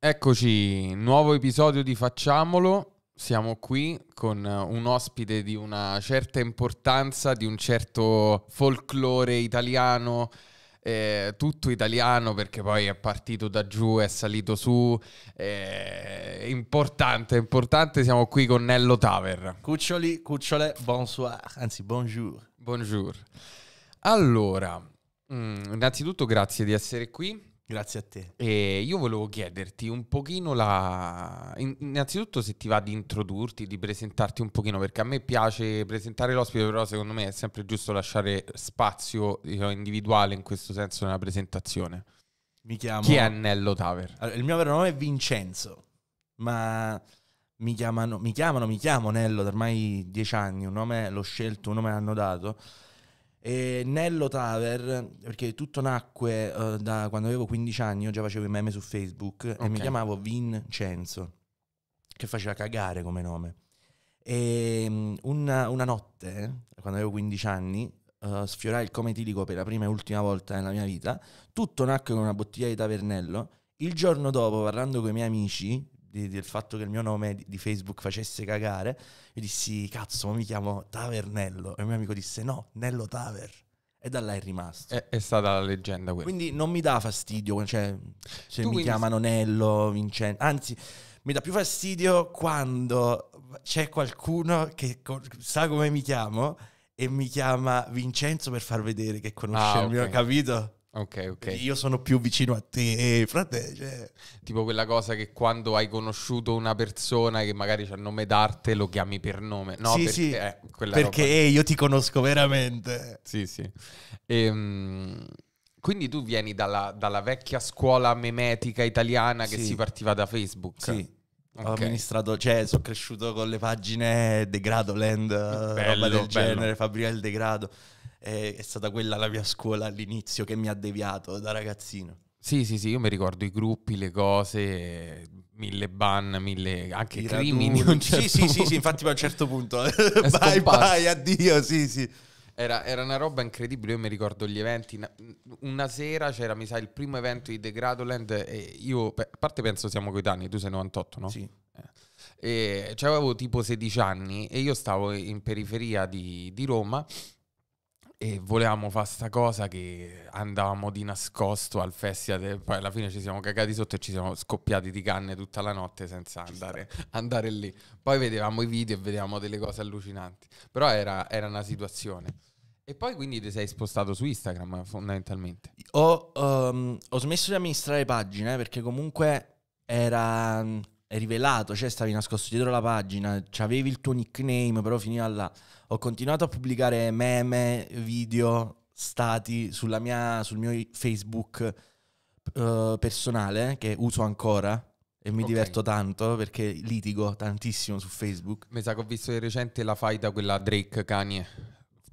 Eccoci, nuovo episodio di Facciamolo. Siamo qui con un ospite di una certa importanza, di un certo folklore italiano, eh, tutto italiano perché poi è partito da giù, è salito su. Eh, importante, importante. Siamo qui con Nello Taver. Cuccioli, cucciole, bonsoir, anzi bonjour. Bonjour. Allora, mm, innanzitutto grazie di essere qui. Grazie a te. E io volevo chiederti un pochino la... Innanzitutto se ti va di introdurti, di presentarti un pochino, perché a me piace presentare l'ospite, però secondo me è sempre giusto lasciare spazio diciamo, individuale in questo senso nella presentazione. Mi chiamo... Chi è Nello Taver? Allora, il mio vero nome è Vincenzo, ma mi chiamano, mi chiamano, mi chiamo Nello da ormai dieci anni, un nome l'ho scelto, un nome l'hanno dato e Nello Taver, perché tutto nacque uh, da quando avevo 15 anni, io già facevo i meme su Facebook okay. e mi chiamavo Vincenzo, che faceva cagare come nome. E mm, una, una, notte, quando avevo 15 anni, uh, sfiorai il come per la prima e ultima volta nella mia vita, tutto nacque con una bottiglia di tavernello. Il giorno dopo, parlando con i miei amici, di, del fatto che il mio nome di, di Facebook facesse cagare, io dissi, cazzo, ma mi chiamo Tavernello. E il mio amico disse, no, Nello Taver. E da là è rimasto. È, è stata la leggenda quella. Quindi non mi dà fastidio, cioè, se tu mi chiamano s- Nello, Vincenzo. Anzi, mi dà più fastidio quando c'è qualcuno che co- sa come mi chiamo e mi chiama Vincenzo per far vedere che conosce ah, il mio, capito? Ok, ok. Io sono più vicino a te, fratello. Cioè. Tipo quella cosa che quando hai conosciuto una persona che magari ha nome d'arte lo chiami per nome. No, sì, perché, sì, eh, perché roba... io ti conosco veramente. Sì, sì. Ehm... Quindi tu vieni dalla, dalla, vecchia scuola memetica italiana che sì. si partiva da Facebook. Sì. Okay. Ho amministrato, cioè sono cresciuto con le pagine Degrado Land, bello, roba del bello. genere, Fabriel Degrado è, è stata quella la mia scuola all'inizio che mi ha deviato da ragazzino. Sì, sì, sì, io mi ricordo i gruppi, le cose, mille ban, mille anche I crimini. Certo sì, sì, sì, sì, infatti poi a un certo punto bye bye, addio, sì, sì. Era, era, una roba incredibile, io mi ricordo gli eventi, una sera c'era mi sa il primo evento di The Gradoland e io, a parte penso siamo coetanei, tu sei 98 no? Sì. Eh, cioè avevo tipo 16 anni e io stavo in periferia di, di Roma e volevamo fare questa cosa che andavamo di nascosto al festival poi alla fine ci siamo cagati sotto e ci siamo scoppiati di canne tutta la notte senza andare, andare lì. Poi vedevamo i video e vedevamo delle cose allucinanti, però era, era una situazione. E poi quindi ti sei spostato su Instagram fondamentalmente? Ho, um, ho smesso di amministrare pagine eh, perché comunque era mm, rivelato, cioè stavi nascosto dietro la pagina, avevi il tuo nickname però finiva là. La ho continuato a pubblicare meme, video, stati mia, sul mio Facebook uh, personale che uso ancora e mi okay. diverto tanto perché litigo tantissimo su Facebook. Mi sa che ho visto di recente la faida quella Drake Kanye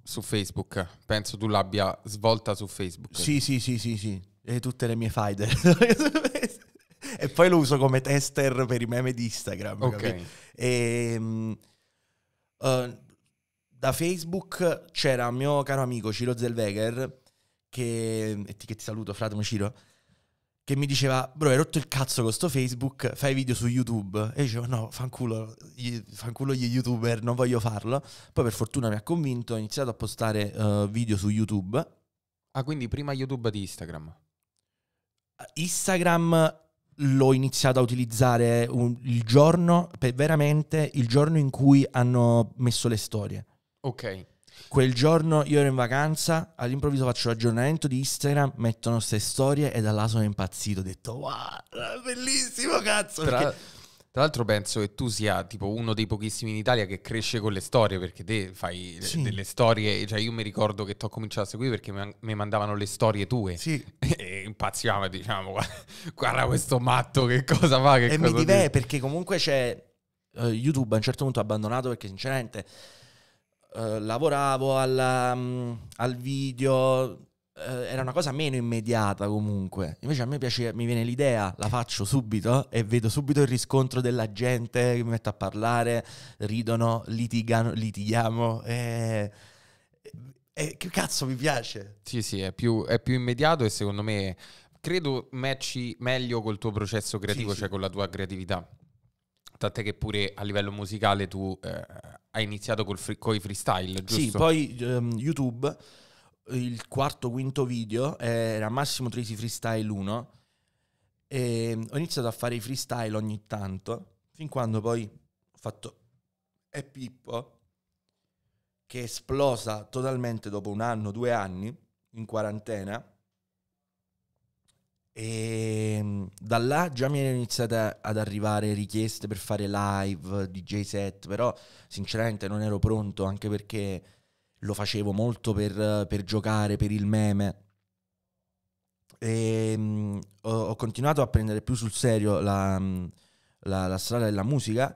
su Facebook. Penso tu l'abbia svolta su Facebook. Sì, sì, sì, sì, sì. E tutte le mie faide. e poi lo uso come tester per i meme di Instagram. Ok. E, um, uh, da Facebook c'era mio caro amico Ciro Zellweger, che, ti, che ti saluto, frate Ciro, che mi diceva, bro, hai rotto il cazzo con sto Facebook, fai video su YouTube. E io dicevo, no, fanculo, fanculo gli youtuber, non voglio farlo. Poi per fortuna mi ha convinto, ho iniziato a postare uh, video su YouTube. Ah, quindi prima YouTube di Instagram? Eh, Instagram l'ho iniziato a utilizzare un, il giorno, per, veramente il giorno in cui hanno messo le storie. Ok. Quel giorno io ero in vacanza, all'improvviso faccio l'aggiornamento di Instagram, mettono queste storie e da là sono impazzito, ho detto wow, bellissimo cazzo! Tra, perché... tra, l'altro penso che tu sia tipo uno dei pochissimi in Italia che cresce con le storie, perché te fai sì. delle storie, cioè io mi ricordo che ti ho cominciato a seguire perché mi mandavano le storie tue. Sì. E impazzivamo, diciamo, guarda, questo matto che cosa fa, che E mi diverto perché comunque c'è uh, YouTube a un certo punto abbandonato perché sinceramente eh, lavoravo alla, mm, al video, eh, era una cosa meno immediata comunque. Invece a me piace, mi viene l'idea, la faccio subito e vedo subito il riscontro della gente che mi metto a parlare, ridono, litigano, litighiamo. E... e che cazzo mi piace? Sì, sì, è più, è più immediato e secondo me credo matchi meglio col tuo processo creativo, sì, cioè con la tua creatività tant'è che pure a livello musicale tu eh, hai iniziato col free, coi freestyle, giusto? Sì, poi um, YouTube, il quarto, quinto video era Massimo Trisi Freestyle 1 e ho iniziato a fare i freestyle ogni tanto, fin quando poi ho fatto E Pippo, che è esplosa totalmente dopo un anno, due anni, in quarantena e ehm, da là già mi erano iniziate ad arrivare richieste per fare live, DJ set, però sinceramente non ero pronto anche perché lo facevo molto per, per giocare, per il meme. E, ehm, ho, ho, continuato a prendere più sul serio la, la, la strada della musica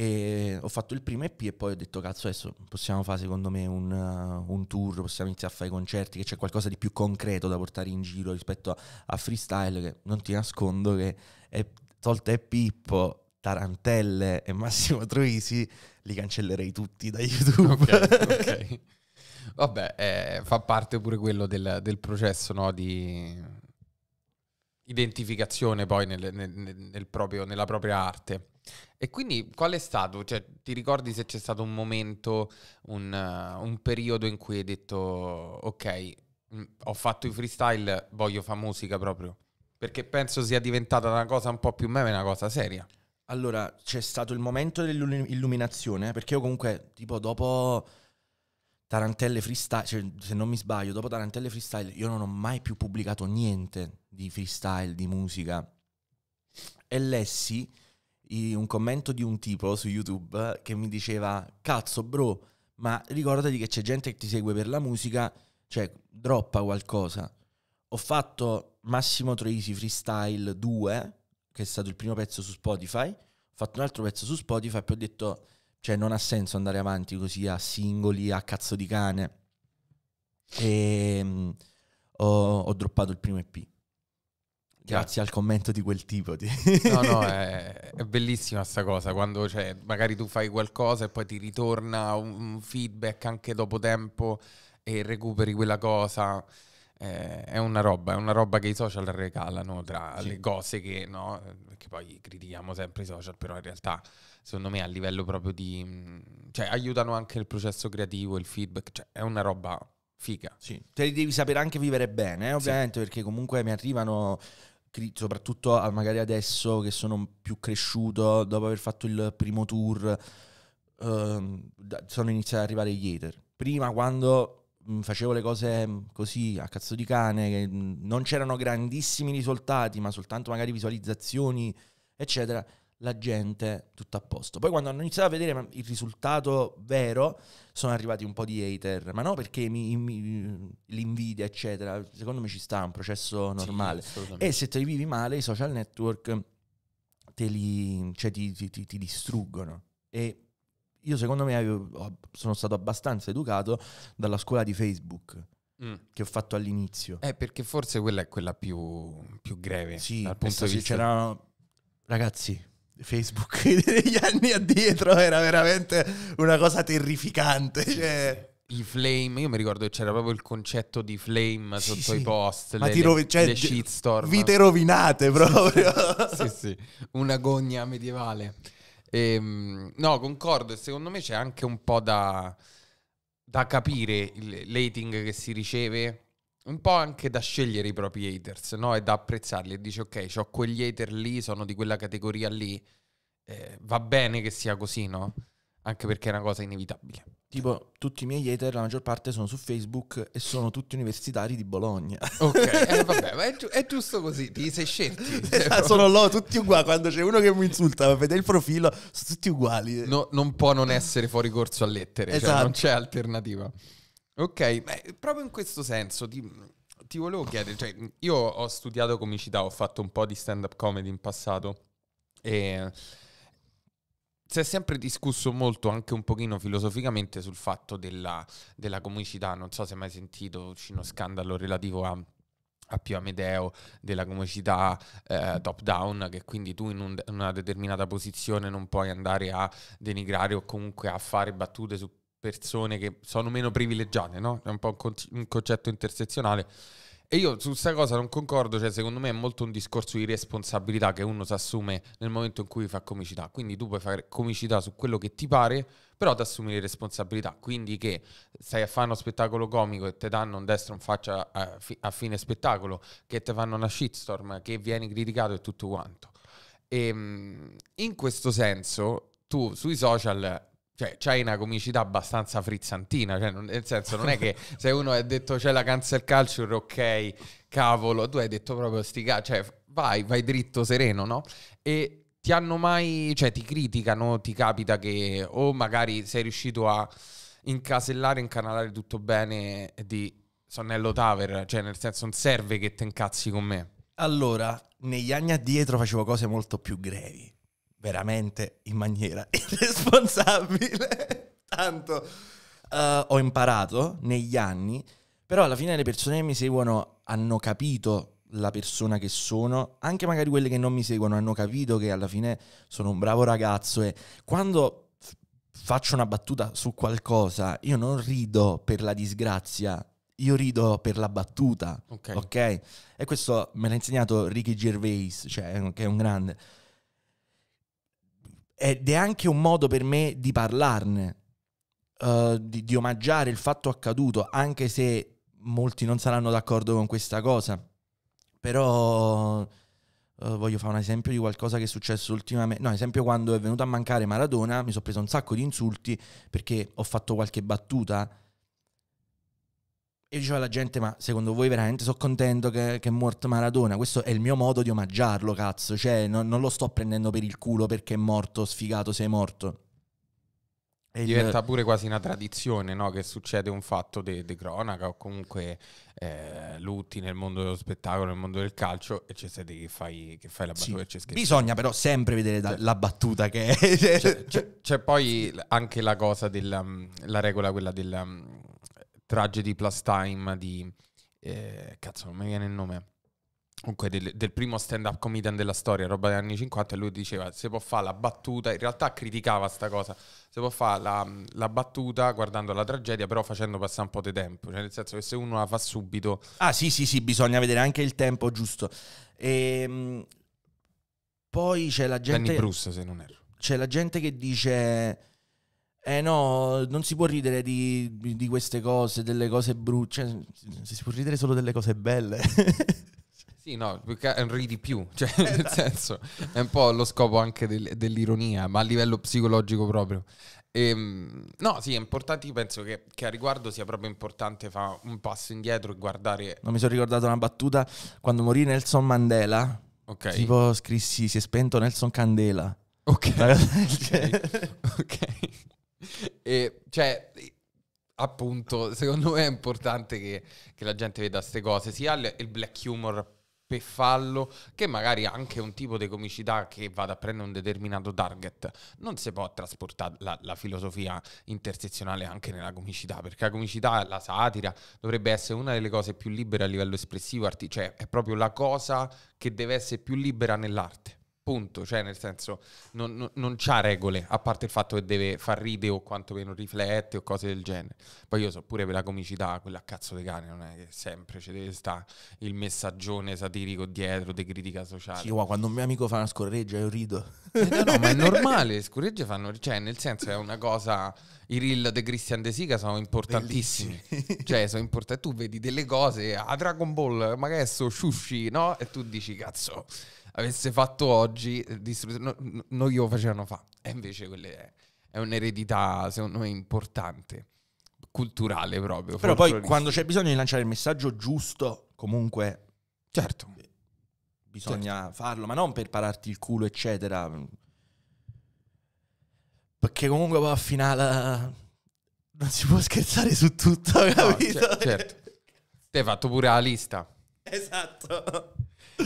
e ho fatto il primo EP e poi ho detto cazzo adesso possiamo fare secondo me un, uh, un tour, possiamo iniziare a fare i concerti, che c'è qualcosa di più concreto da portare in giro rispetto a, a freestyle che non ti nascondo che è, tolte e Pippo, Tarantelle e Massimo Troisi li cancellerei tutti da YouTube. Ok, ok. Vabbè, eh, fa parte pure quello del, del processo no, di identificazione poi nel, nel, nel proprio, nella propria arte. E quindi qual è stato? Cioè, ti ricordi se c'è stato un momento, un, uh, un periodo in cui hai detto ok, mh, mm, ho fatto i freestyle, voglio fare musica proprio? Perché penso sia diventata una cosa un po' più meme, una cosa seria. Allora, c'è stato il momento dell'illuminazione, eh, perché io comunque, tipo, dopo Tarantelle Freestyle, cioè, se non mi sbaglio, dopo Tarantelle Freestyle, io non ho mai più pubblicato niente di freestyle, di musica. E lessi un commento di un tipo su YouTube che mi diceva, cazzo bro, ma ricordati che c'è gente che ti segue per la musica, cioè droppa qualcosa. Ho fatto Massimo Troisi Freestyle 2, che è stato il primo pezzo su Spotify, ho fatto un altro pezzo su Spotify e poi ho detto, cioè non ha senso andare avanti così a singoli, a cazzo di cane. E ehm, ho, ho droppato il primo EP. Grazie al commento di quel tipo. Di... no, no, è, è bellissima sta cosa, quando cioè, magari tu fai qualcosa e poi ti ritorna un feedback anche dopo tempo e recuperi quella cosa. Eh, è una roba, è una roba che i social regalano tra sì. le cose che, no, perché poi critichiamo sempre i social, però in realtà secondo me a livello proprio di... Mm, cioè aiutano anche il processo creativo, il feedback, cioè è una roba figa. Sì, te li devi sapere anche vivere bene, eh, ovviamente, sì. perché comunque mi arrivano soprattutto magari adesso che sono più cresciuto, dopo aver fatto il primo tour, ehm, sono iniziati ad arrivare gli hater. Prima quando facevo le cose così a cazzo di cane, che non c'erano grandissimi risultati, ma soltanto magari visualizzazioni, eccetera, la gente tutto a posto. Poi quando hanno iniziato a vedere il risultato vero, sono arrivati un po' di hater, ma no perché mi, mi, l'invidia, eccetera. Secondo me ci sta, un processo normale. Sì, e se te li vivi male, i social network te li, cioè, ti, ti, ti, ti distruggono. E io secondo me sono stato abbastanza educato dalla scuola di Facebook. Mm. che ho fatto all'inizio. Eh, perché forse quella è quella più, più greve. Sì, dal punto di vista. C'erano ragazzi, Facebook degli anni addietro era veramente una cosa terrificante. Cioè... I flame, io mi ricordo che c'era proprio il concetto di flame sì, sotto sì. i post, Ma le, ti rovi- cioè, le shitstorm. Vite rovinate proprio. sì, sì, una gogna medievale. E, ehm, no, concordo, e secondo me c'è anche un po' da, da capire il rating che si riceve un po' anche da scegliere i propri haters, no? E da apprezzarli. E dici, ok, ho quegli hater lì, sono di quella categoria lì. Eh, va bene che sia così, no? Anche perché è una cosa inevitabile. Tipo, tutti i miei hater, la maggior parte sono su Facebook e sono tutti universitari di Bologna. Ok, eh, vabbè, ma è, gi- è, giusto così, ti sei scelti. Esatto, sono loro tutti uguali, quando c'è uno che mi insulta, vede il profilo, sono tutti uguali. No, non può non essere fuori corso a lettere, esatto. cioè non esatto. c'è alternativa. Ok, beh, proprio in questo senso ti, ti volevo chiedere, cioè, io ho studiato comicità, ho fatto un po' di stand-up comedy in passato e si è sempre discusso molto, anche un pochino filosoficamente, sul fatto della, della comicità. Non so se hai mai sentito uno scandalo relativo a a più Amedeo della comicità eh, top down che quindi tu in, un, in, una determinata posizione non puoi andare a denigrare o comunque a fare battute su persone che sono meno privilegiate, no? È un po' un, con- un concetto intersezionale. E io su questa cosa non concordo, cioè secondo me è molto un discorso di responsabilità che uno si assume nel momento in cui fa comicità. Quindi tu puoi fare comicità su quello che ti pare, però ti assumi le responsabilità. Quindi che stai a fare uno spettacolo comico e ti danno un destro in faccia a, fi- a fine spettacolo, che ti fanno una shitstorm, che vieni criticato e tutto quanto. E, ehm, in questo senso tu sui social cioè, c'hai una comicità abbastanza frizzantina, cioè, non, nel senso non è che se uno ha detto c'è la cancel culture, ok, cavolo, tu hai detto proprio sti cazzi, cioè vai, vai dritto, sereno, no? E ti hanno mai, cioè ti criticano, ti capita che o magari sei riuscito a incasellare, incanalare tutto bene di Sonnello Taver, cioè nel senso non serve che te incazzi con me. Allora, negli anni addietro facevo cose molto più grevi veramente in maniera irresponsabile. Tanto uh, ho imparato negli anni, però alla fine le persone che mi seguono hanno capito la persona che sono, anche magari quelle che non mi seguono hanno capito che alla fine sono un bravo ragazzo e quando f- faccio una battuta su qualcosa io non rido per la disgrazia, io rido per la battuta, ok? E questo me l'ha insegnato Ricky Gervais, cioè, che è un grande ed è anche un modo per me di parlarne, uh, di, di omaggiare il fatto accaduto, anche se molti non saranno d'accordo con questa cosa. Però uh, voglio fare un esempio di qualcosa che è successo ultimamente. No, esempio quando è venuto a mancare Maradona, mi sono preso un sacco di insulti perché ho fatto qualche battuta io dicevo alla gente, ma secondo voi veramente sono contento che, che, è morto Maradona? Questo è il mio modo di omaggiarlo, cazzo. Cioè, no, non lo sto prendendo per il culo perché è morto, sfigato, sei morto. E Diventa il... pure quasi una tradizione, no? Che succede un fatto di cronaca o comunque eh, lutti nel mondo dello spettacolo, nel mondo del calcio e c'è sede che fai, che fai la battuta sì. Bisogna però sempre vedere da, cioè la battuta che è. c'è, c'è, c'è, poi anche la cosa della la regola, quella della Tragedy Plus Time di... Eh, cazzo, non mi viene il nome. Comunque, del, del primo stand-up comedian della storia, roba degli anni 50, e lui diceva, si può fare la battuta, in realtà criticava questa cosa, si può fare la, la, battuta guardando la tragedia, però facendo passare un po' di tempo, cioè nel senso che se uno la fa subito... Ah sì, sì, sì, bisogna vedere anche il tempo giusto. E, ehm, poi c'è la gente... Danny Bruce, se non erro. C'è la gente che dice eh no, non si può ridere di, di queste cose, delle cose brutte, cioè, si può ridere solo delle cose belle. Sì, no, ridi più, cioè, eh, nel senso, è un po' lo scopo anche del, dell'ironia, ma a livello psicologico proprio. E, ehm, no, sì, è importante, io penso che, che, a riguardo sia proprio importante fare un passo indietro e guardare... Non mi sono ricordato una battuta, quando morì Nelson Mandela, Ok. tipo scrissi si è spento Nelson Candela. Ok. ok. okay e cioè, appunto, secondo me è importante che, che la gente veda queste cose, sia il, black humor per fallo che magari anche un tipo di comicità che vada a prendere un determinato target non si può trasportare la, la, filosofia intersezionale anche nella comicità perché la comicità la satira dovrebbe essere una delle cose più libere a livello espressivo cioè è proprio la cosa che deve essere più libera nell'arte Punto, cioè nel senso non, non, non c'ha regole, a parte il fatto che deve far ride o quantomeno riflette o cose del genere. Poi io so pure per la comicità, quella cazzo di cane, non è che sempre ci deve stare il messaggione satirico dietro di critica sociale. Sì, quando un mio amico fa una scorreggia io rido. Eh, no, no, ma è normale, le scorregge fanno, cioè nel senso è una cosa i reel di Christian De Sica sono importantissimi. Bellissimi. cioè, sono importanti. Tu vedi delle cose a ah, Dragon Ball, ma che è so, sushi, no? E tu dici, cazzo, avesse fatto oggi, eh, no, no, non glielo facevano fa. E invece è, è un'eredità, secondo me, importante, culturale proprio. Però poi quando c'è bisogno di lanciare il messaggio giusto, comunque... Certo. Eh, bisogna certo. farlo, ma non per pararti il culo, eccetera. Perché comunque poi a finale... Eh, non si può scherzare su tutto, no, capito? certo. Ti hai fatto pure la lista. Esatto.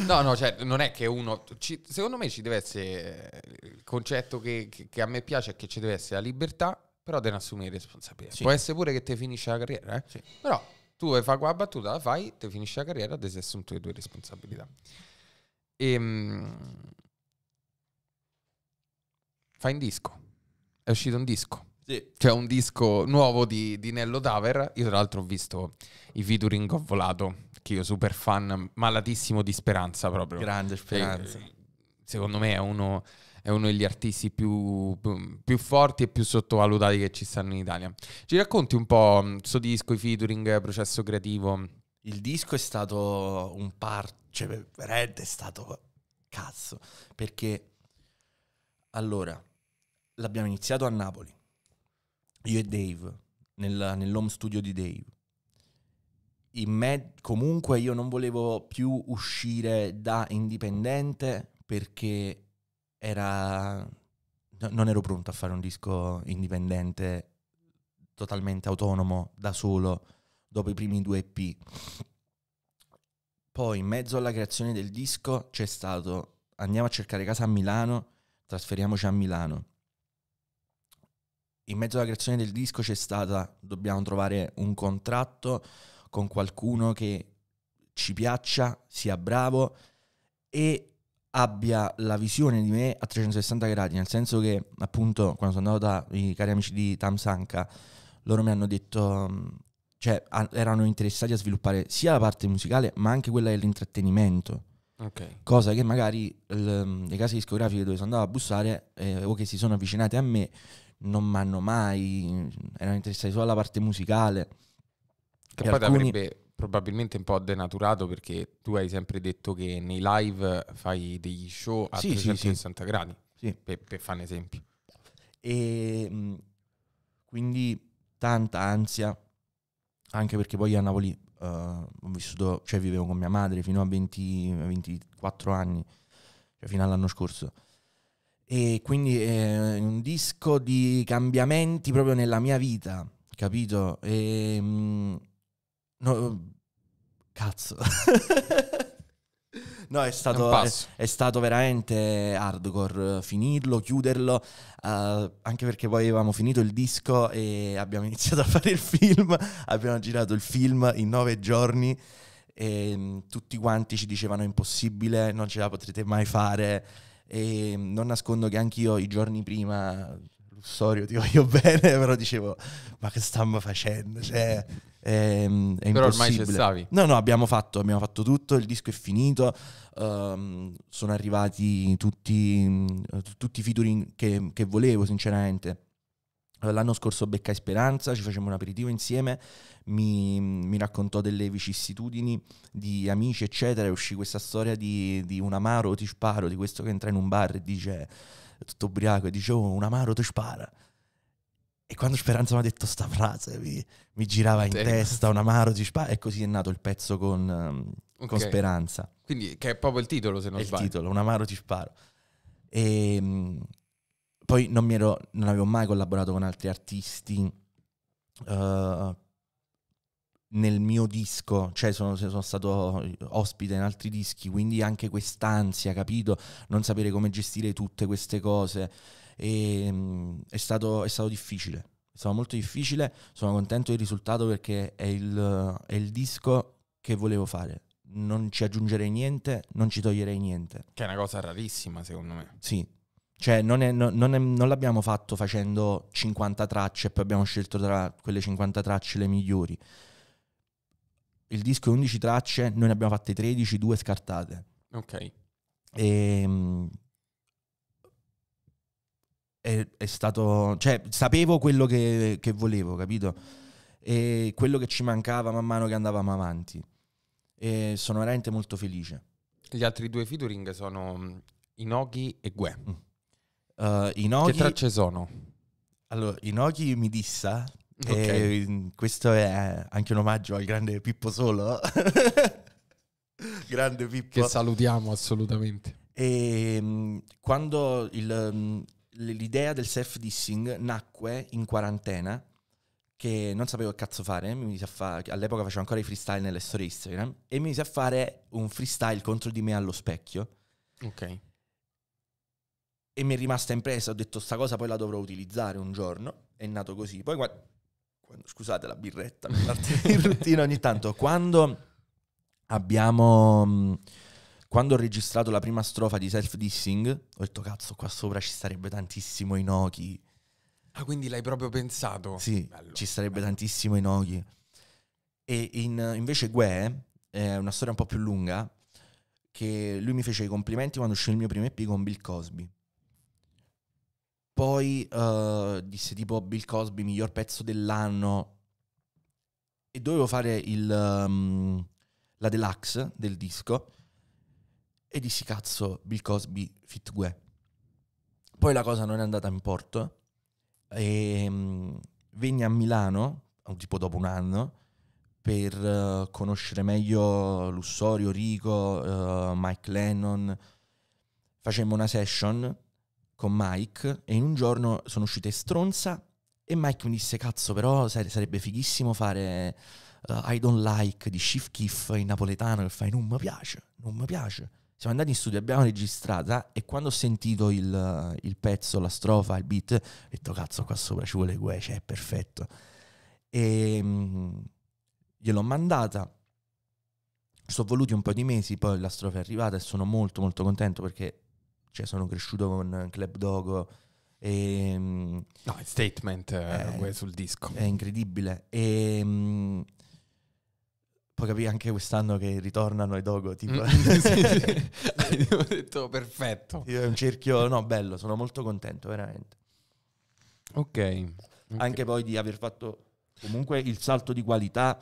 No, no, cioè, non è che uno. Ci, secondo me ci deve essere. Eh, il concetto che, che, che, a me piace è che ci deve essere la libertà, però te ne assumi le responsabilità. Sì. Può essere pure che ti finisce la carriera, eh? Sì. Però tu vuoi fare quella battuta, la fai, ti finisce la carriera, ti sei assunto le tue responsabilità. Ehm. Fa in disco. È uscito un disco. Sì. C'è un disco nuovo di, di Nello Taver. Io, tra l'altro, ho visto i featuring Ho Volato, che io super fan, malatissimo di Speranza proprio. Grande Speranza. E, eh, secondo me è uno, è uno degli artisti più, più, forti e più sottovalutati che ci stanno in Italia. Ci racconti un po' questo mm, disco, i featuring, il eh, processo creativo? Il disco è stato un par... cioè veramente è stato cazzo, perché allora l'abbiamo iniziato a Napoli, io e Dave, nella, nell'home studio di Dave. In me, comunque io non volevo più uscire da indipendente perché era... non ero pronto a fare un disco indipendente, totalmente autonomo, da solo, dopo i primi due EP. Poi in mezzo alla creazione del disco c'è stato andiamo a cercare casa a Milano, trasferiamoci a Milano in mezzo alla creazione del disco c'è stata, dobbiamo trovare un contratto con qualcuno che ci piaccia, sia bravo e abbia la visione di me a 360 gradi, nel senso che appunto quando sono andato dai cari amici di Tam loro mi hanno detto, mm, cioè a, erano interessati a sviluppare sia la parte musicale ma anche quella dell'intrattenimento. Okay. Cosa che magari l, le case discografiche dove sono andato a bussare eh, o che si sono avvicinate a me non mi hanno mai, erano interessati solo alla parte musicale. Che e poi alcuni... avrebbe probabilmente un po' denaturato perché tu hai sempre detto che nei live fai degli show a sì, 360 sì, gradi, sì. per, per fare un esempio. E mm, quindi tanta ansia, anche perché poi a Napoli uh, ho vissuto, cioè vivevo con mia madre fino a 20, 24 anni, cioè fino all'anno scorso. E quindi è eh, un disco di cambiamenti proprio nella mia vita, capito? E, mm, no, cazzo. No, è stato, è, è stato, veramente hardcore finirlo, chiuderlo, uh, anche perché poi avevamo finito il disco e abbiamo iniziato a fare il film, abbiamo girato il film in nove giorni e um, tutti quanti ci dicevano impossibile, non ce la potrete mai fare e non nascondo che anch'io i giorni prima, Lussorio ti voglio bene, però dicevo, ma che stiamo facendo? Cioè, è, ehm, è Però ormai ci cessavi. No, no, abbiamo fatto, abbiamo fatto tutto, il disco è finito, um, sono arrivati tutti, mm, tutti i featuring che, che volevo, sinceramente. Eh, l'anno scorso beccai Speranza, ci facemmo un aperitivo insieme, mi, mi, raccontò delle vicissitudini di amici, eccetera, e uscì questa storia di, di un amaro ti sparo, di questo che entra in un bar e dice, tutto ubriaco, e dice, oh, un amaro ti spara. E quando Speranza mi ha detto sta frase, mi, mi girava in Temo. testa un amaro ti spara, e così è nato il pezzo con, okay. con Speranza. Quindi, che è proprio il titolo, se non è sbaglio. il titolo, un amaro ti sparo. E, ehm, poi non, ero, non, avevo mai collaborato con altri artisti uh, nel mio disco, cioè sono, sono, stato ospite in altri dischi, quindi anche quest'ansia, capito? Non sapere come gestire tutte queste cose e, um, è, stato, è, stato, difficile, è stato molto difficile, sono contento del risultato perché è il, è il disco che volevo fare, non ci aggiungerei niente, non ci toglierei niente. Che è una cosa rarissima secondo me. Sì, cioè, non, è, no, non, è, non, l'abbiamo fatto facendo 50 tracce e poi abbiamo scelto tra quelle 50 tracce le migliori. Il disco è 11 tracce, noi ne abbiamo fatte 13, due scartate. Ok. E, ehm, è, è stato... Cioè, sapevo quello che, che volevo, capito? E quello che ci mancava man mano che andavamo avanti. E sono veramente molto felice. Gli altri due featuring sono mm, Inoki e Gue. Mm. Uh, eh, Inoki... Che tracce sono? Allora, Inoki mi dissa, okay. questo è anche un omaggio al grande Pippo Solo, grande Pippo. Che salutiamo assolutamente. E, ehm, quando il, mm, l'idea del self-dissing nacque in quarantena, che non sapevo che cazzo fare, mi mise a fa- all'epoca facevo ancora i freestyle nelle storie Instagram, e mi mise a fare un freestyle contro di me allo specchio. Ok e mi è rimasta impressa, ho detto sta cosa poi la dovrò utilizzare un giorno, è nato così. Poi quando, quando scusate la birretta, mi parte in routine ogni tanto, quando abbiamo mm, quando ho registrato la prima strofa di self-dissing, ho detto cazzo, qua sopra ci starebbe tantissimo Inoki. Ah, quindi l'hai proprio pensato? Sì, bello, ci sarebbe bello. tantissimo Inoki. E in, invece Gue, eh, è una storia un po' più lunga, che lui mi fece i complimenti quando uscì il mio primo EP con Bill Cosby. Poi uh, disse tipo Bill Cosby, miglior pezzo dell'anno. E dovevo fare il, um, la deluxe del disco. E dissi cazzo, Bill Cosby, fit gue. Poi la cosa non è andata in porto. E um, venne a Milano, tipo dopo un anno, per uh, conoscere meglio Lussorio, Rico, uh, Mike Lennon. Facemmo una session con Mike e in un giorno sono uscite stronza e Mike mi disse cazzo però sarebbe fighissimo fare uh, I don't like di Shift Kiff in napoletano che fai non mi piace, non mi piace. Siamo andati in studio, abbiamo registrata e quando ho sentito il, il pezzo, la strofa, il beat, ho detto cazzo qua sopra ci vuole guai, cioè è perfetto. E ehm, gliel'ho mandata, sono voluti un po' di mesi, poi la strofa è arrivata e sono molto molto contento perché cioè sono cresciuto con eh, Club Dogo. E, mm, no, il statement eh, è, sul disco. È incredibile. E, mh, mm, poi capì anche quest'anno che ritornano i Dogo, tipo... Mm, Ho detto perfetto. È un cerchio, no, bello, sono molto contento, veramente. Ok. Anche poi di aver fatto comunque il salto di qualità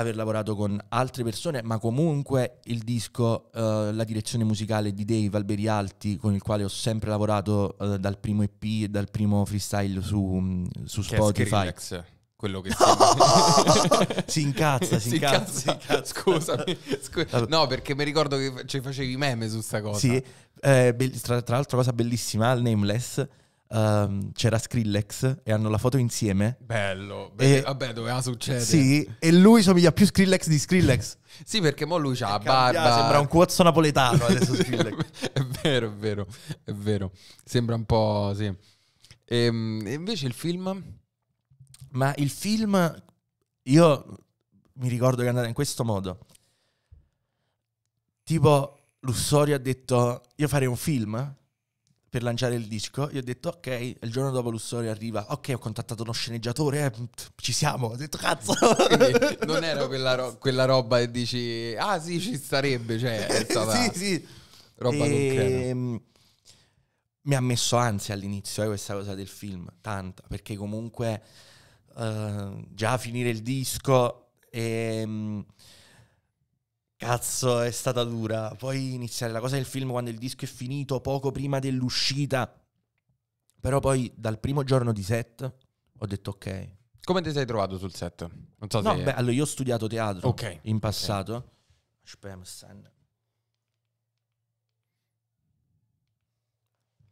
aver lavorato con altre persone, ma comunque il disco, eh, la direzione musicale di Dave Alberialti, con il quale ho sempre lavorato eh, dal primo EP e dal primo freestyle su, mm, su Spotify. Skrillex, quello che no! si incazza, si, si incazza. incazza. Scusami, scu- no, perché mi ricordo che ci facevi meme su sta cosa. Sì, eh, be- tra, tra l'altro cosa bellissima, il Nameless um, c'era Skrillex e hanno la foto insieme. Bello, e, vabbè doveva succedere. Sì, e lui somiglia più Skrillex di Skrillex. sì, perché mo lui c'ha la barba. Sembra un cuozzo napoletano adesso Skrillex. è vero, è vero, è vero. Sembra un po', sì. Ehm, e, invece il film... Ma il film, io mi ricordo che andava in questo modo. Tipo, Lussori ha detto, io farei un film per lanciare il disco, gli ho detto ok, il giorno dopo Lussori arriva, ok ho contattato uno sceneggiatore, eh, ci siamo, ho detto cazzo. non era quella, ro- quella, roba che dici ah sì ci starebbe, cioè è stata sì, sì. roba e... Ehm, mi ha messo ansia all'inizio eh, questa cosa del film, tanta, perché comunque eh, già a finire il disco... Ehm, Cazzo, è stata dura. Poi iniziare la cosa del film quando il disco è finito, poco prima dell'uscita. Però poi dal primo giorno di set ho detto ok. Come ti sei trovato sul set? Non so no, se... beh, allora io ho studiato teatro okay. in passato. Okay. Aspetta, stanno.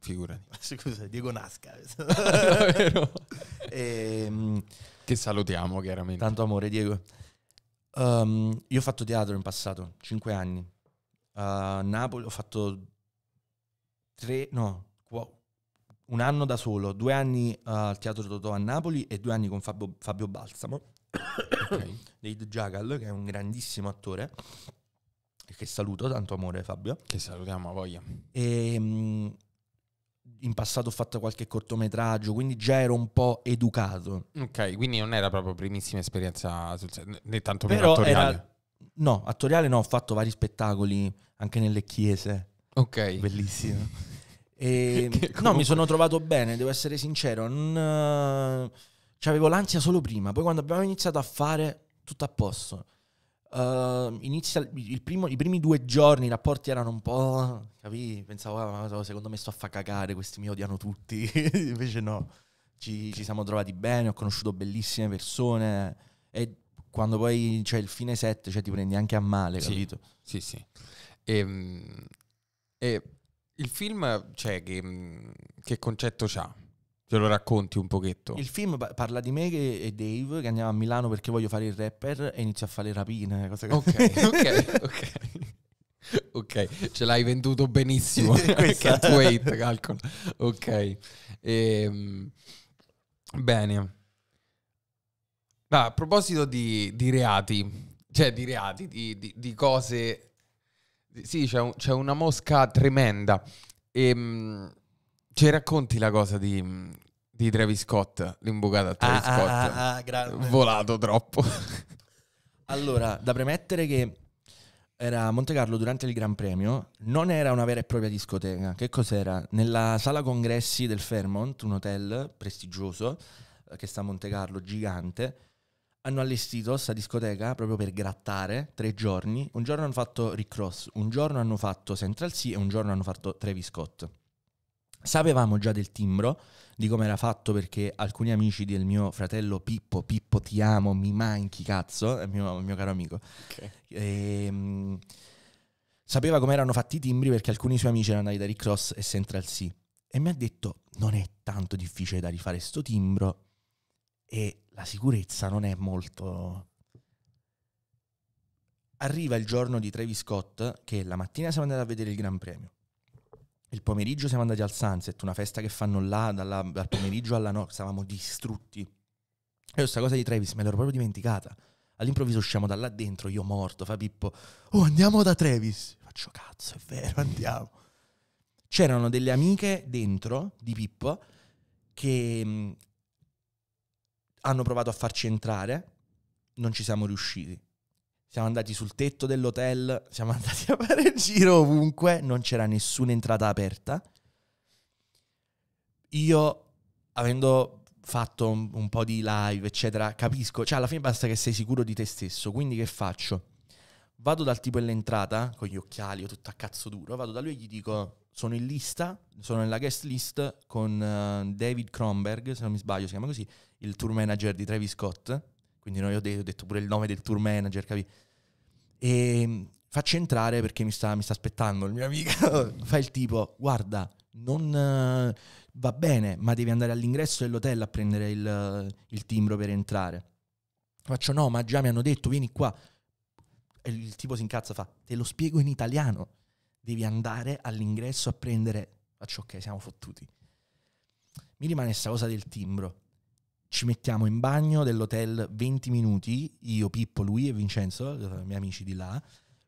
Figurati. Scusa, Diego Nasca. e, ehm, che salutiamo chiaramente. Tanto amore, Diego. Um, io ho fatto teatro in passato, 5 anni. A uh, Napoli ho fatto 3, no, un anno da solo, due anni uh, al Teatro Totò a Napoli e due anni con Fabio, Fabio Balsamo, okay. dei The Jagal, che è un grandissimo attore, che saluto, tanto amore Fabio. Che salutiamo a voglia. E, um, in passato ho fatto qualche cortometraggio, quindi già ero un po' educato. Ok, quindi non era proprio primissima esperienza sul set, né tanto Però attoriale. Era... No, attoriale no, ho fatto vari spettacoli anche nelle chiese. Ok. Bellissimo. e... comunque... No, mi sono trovato bene, devo essere sincero. Non... Eh, avevo l'ansia solo prima, poi quando abbiamo iniziato a fare tutto a posto. Uh, inizia primo, I primi due giorni i rapporti erano un po'. Capì? Pensavo, ah, secondo me sto a far cagare, questi mi odiano tutti. Invece no, ci, ci, siamo trovati bene, ho conosciuto bellissime persone. E quando poi c'è cioè, il fine set, cioè, ti prendi anche a male, sì, capito? Sì, sì. E, ehm, e il film, cioè, che, che concetto c'ha? Ce lo racconti un pochetto? Il film parla di me e Dave che andiamo a Milano perché voglio fare il rapper e inizio a fare rapine. Cose ok, ok, ok. Ok, ce l'hai venduto benissimo. Cat wait, calcolo. Ok. Ehm, bene. Ah, a proposito di, di, reati, cioè di reati, di, di, di cose... Sì, c'è, un, c'è, una mosca tremenda. Ehm ci racconti la cosa di, di Travis Scott, l'imbucata a Travis ah, ah, Scott? Ah, ah, ah grande. Eh. Volato troppo. allora, da premettere che era a Monte Carlo durante il Gran Premio, non era una vera e propria discoteca. Che cos'era? Nella sala congressi del Fairmont, un hotel prestigioso eh, che sta a Monte Carlo, gigante, hanno allestito questa discoteca proprio per grattare tre giorni. Un giorno hanno fatto Rick Ross, un giorno hanno fatto Central Sea e un giorno hanno fatto Travis Scott. Sapevamo già del timbro, di come era fatto perché alcuni amici del mio fratello Pippo, Pippo ti amo, mi manchi cazzo, è mio, mio caro amico. Okay. E, ehm, mh, sapeva come erano fatti i timbri perché alcuni suoi amici erano andati da Rick Ross e Central C. E mi ha detto non è tanto difficile da rifare sto timbro e la sicurezza non è molto... Arriva il giorno di Travis Scott che la mattina siamo andati a vedere il Gran Premio il pomeriggio siamo andati al Sunset, una festa che fanno là dalla, dal pomeriggio alla notte, stavamo distrutti. E questa cosa di Travis me l'ero proprio dimenticata. All'improvviso usciamo da là dentro, io morto, fa Pippo, oh andiamo da Travis. Faccio cazzo, è vero, andiamo. C'erano delle amiche dentro di Pippo che mh, mm, hanno provato a farci entrare, non ci siamo riusciti. Siamo andati sul tetto dell'hotel, siamo andati a fare il giro ovunque, non c'era nessuna entrata aperta. Io, avendo fatto un, un po' di live, eccetera, capisco, cioè alla fine basta che sei sicuro di te stesso, quindi che faccio? Vado dal tipo dell'entrata, con gli occhiali, o tutto a cazzo duro, vado da lui e gli dico, sono in lista, sono nella guest list con uh, David Kronberg, se non mi sbaglio si chiama così, il tour manager di Travis Scott, quindi no, ho detto, ho detto pure il nome del tour manager, capi? E mm, faccio entrare perché mi sta, mi sta aspettando il mio amico, fa il tipo, guarda, non eh, va bene, ma devi andare all'ingresso dell'hotel a prendere il, il timbro per entrare. Faccio no, ma già mi hanno detto, vieni qua. E il tipo si incazza, fa, te lo spiego in italiano, devi andare all'ingresso a prendere... Faccio ok, siamo fottuti. Mi rimane questa cosa del timbro ci mettiamo in bagno dell'hotel 20 minuti, io, Pippo, lui e Vincenzo, i miei amici di là,